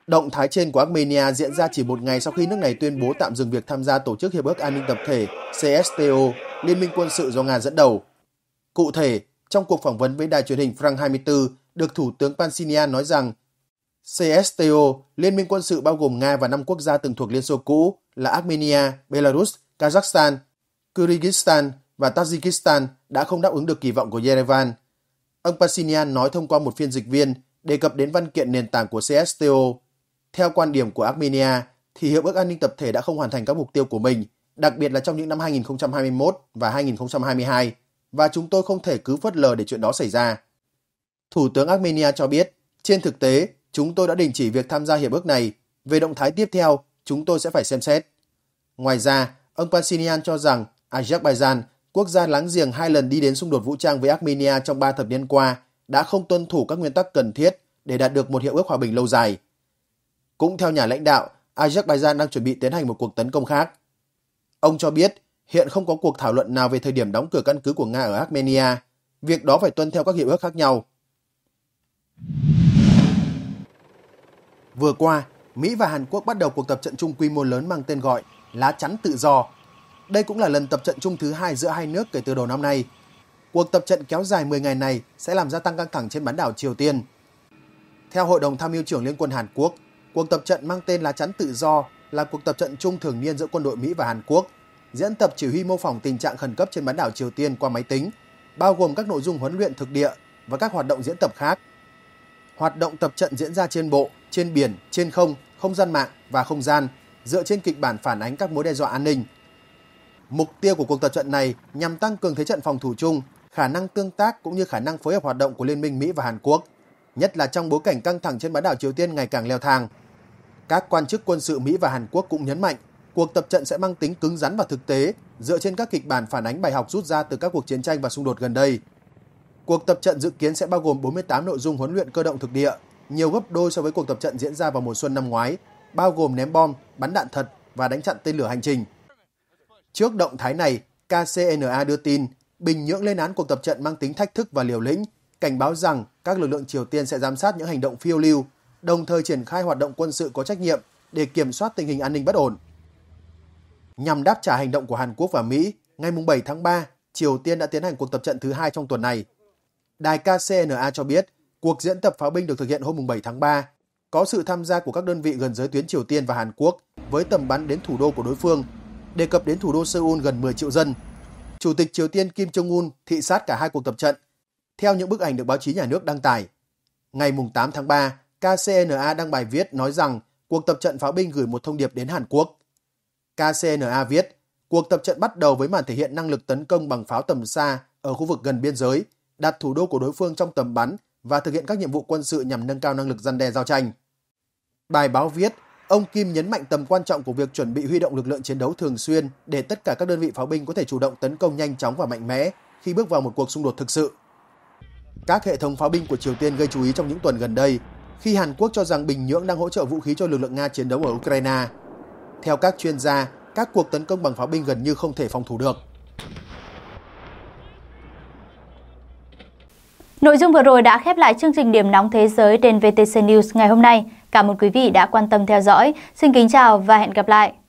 Động thái trên của Armenia diễn ra chỉ một ngày sau khi nước này tuyên bố tạm dừng việc tham gia Tổ chức Hiệp ước An ninh Tập thể CSTO, Liên minh quân sự do Nga dẫn đầu. Cụ thể, trong cuộc phỏng vấn với đài truyền hình Frank 24, được Thủ tướng Pansinian nói rằng CSTO, liên minh quân sự bao gồm Nga và năm quốc gia từng thuộc Liên Xô cũ là Armenia, Belarus, Kazakhstan, Kyrgyzstan và Tajikistan đã không đáp ứng được kỳ vọng của Yerevan. Ông Pashinyan nói thông qua một phiên dịch viên đề cập đến văn kiện nền tảng của CSTO. Theo quan điểm của Armenia, thì Hiệp ước An ninh Tập thể đã không hoàn thành các mục tiêu của mình, đặc biệt là trong những năm 2021 và 2022, và chúng tôi không thể cứ phớt lờ để chuyện đó xảy ra. Thủ tướng Armenia cho biết, trên thực tế, chúng tôi đã đình chỉ việc tham gia hiệp ước này. Về động thái tiếp theo, chúng tôi sẽ phải xem xét. Ngoài ra, ông Pashinyan cho rằng Azerbaijan, quốc gia láng giềng hai lần đi đến xung đột vũ trang với Armenia trong ba thập niên qua, đã không tuân thủ các nguyên tắc cần thiết để đạt được một hiệp ước hòa bình lâu dài. Cũng theo nhà lãnh đạo, Azerbaijan đang chuẩn bị tiến hành một cuộc tấn công khác. Ông cho biết hiện không có cuộc thảo luận nào về thời điểm đóng cửa căn cứ của Nga ở Armenia. Việc đó phải tuân theo các hiệp ước khác nhau. Vừa qua, Mỹ và Hàn Quốc bắt đầu cuộc tập trận chung quy mô lớn mang tên gọi Lá chắn tự do. Đây cũng là lần tập trận chung thứ hai giữa hai nước kể từ đầu năm nay. Cuộc tập trận kéo dài 10 ngày này sẽ làm gia tăng căng thẳng trên bán đảo Triều Tiên. Theo Hội đồng Tham mưu trưởng Liên quân Hàn Quốc, cuộc tập trận mang tên Lá chắn tự do là cuộc tập trận chung thường niên giữa quân đội Mỹ và Hàn Quốc, diễn tập chỉ huy mô phỏng tình trạng khẩn cấp trên bán đảo Triều Tiên qua máy tính, bao gồm các nội dung huấn luyện thực địa và các hoạt động diễn tập khác. Hoạt động tập trận diễn ra trên bộ, trên biển, trên không, không gian mạng và không gian dựa trên kịch bản phản ánh các mối đe dọa an ninh. Mục tiêu của cuộc tập trận này nhằm tăng cường thế trận phòng thủ chung, khả năng tương tác cũng như khả năng phối hợp hoạt động của Liên minh Mỹ và Hàn Quốc, nhất là trong bối cảnh căng thẳng trên bán đảo Triều Tiên ngày càng leo thang. Các quan chức quân sự Mỹ và Hàn Quốc cũng nhấn mạnh cuộc tập trận sẽ mang tính cứng rắn và thực tế dựa trên các kịch bản phản ánh bài học rút ra từ các cuộc chiến tranh và xung đột gần đây. Cuộc tập trận dự kiến sẽ bao gồm 48 nội dung huấn luyện cơ động thực địa, nhiều gấp đôi so với cuộc tập trận diễn ra vào mùa xuân năm ngoái, bao gồm ném bom, bắn đạn thật và đánh chặn tên lửa hành trình. Trước động thái này, KCNA đưa tin Bình Nhưỡng lên án cuộc tập trận mang tính thách thức và liều lĩnh, cảnh báo rằng các lực lượng Triều Tiên sẽ giám sát những hành động phiêu lưu, đồng thời triển khai hoạt động quân sự có trách nhiệm để kiểm soát tình hình an ninh bất ổn. Nhằm đáp trả hành động của Hàn Quốc và Mỹ, ngày 7 tháng 3, Triều Tiên đã tiến hành cuộc tập trận thứ hai trong tuần này Đài KCNA cho biết, cuộc diễn tập pháo binh được thực hiện hôm 7 tháng 3, có sự tham gia của các đơn vị gần giới tuyến Triều Tiên và Hàn Quốc với tầm bắn đến thủ đô của đối phương, đề cập đến thủ đô Seoul gần 10 triệu dân. Chủ tịch Triều Tiên Kim Jong-un thị sát cả hai cuộc tập trận, theo những bức ảnh được báo chí nhà nước đăng tải. Ngày 8 tháng 3, KCNA đăng bài viết nói rằng cuộc tập trận pháo binh gửi một thông điệp đến Hàn Quốc. KCNA viết, cuộc tập trận bắt đầu với màn thể hiện năng lực tấn công bằng pháo tầm xa ở khu vực gần biên giới – đặt thủ đô của đối phương trong tầm bắn và thực hiện các nhiệm vụ quân sự nhằm nâng cao năng lực răn đe giao tranh. Bài báo viết, ông Kim nhấn mạnh tầm quan trọng của việc chuẩn bị huy động lực lượng chiến đấu thường xuyên để tất cả các đơn vị pháo binh có thể chủ động tấn công nhanh chóng và mạnh mẽ khi bước vào một cuộc xung đột thực sự. Các hệ thống pháo binh của Triều Tiên gây chú ý trong những tuần gần đây khi Hàn Quốc cho rằng Bình Nhưỡng đang hỗ trợ vũ khí cho lực lượng Nga chiến đấu ở Ukraine. Theo các chuyên gia, các cuộc tấn công bằng pháo binh gần như không thể phòng thủ được. Nội dung vừa rồi đã khép lại chương trình Điểm nóng thế giới trên VTC News ngày hôm nay. Cảm ơn quý vị đã quan tâm theo dõi. Xin kính chào và hẹn gặp lại.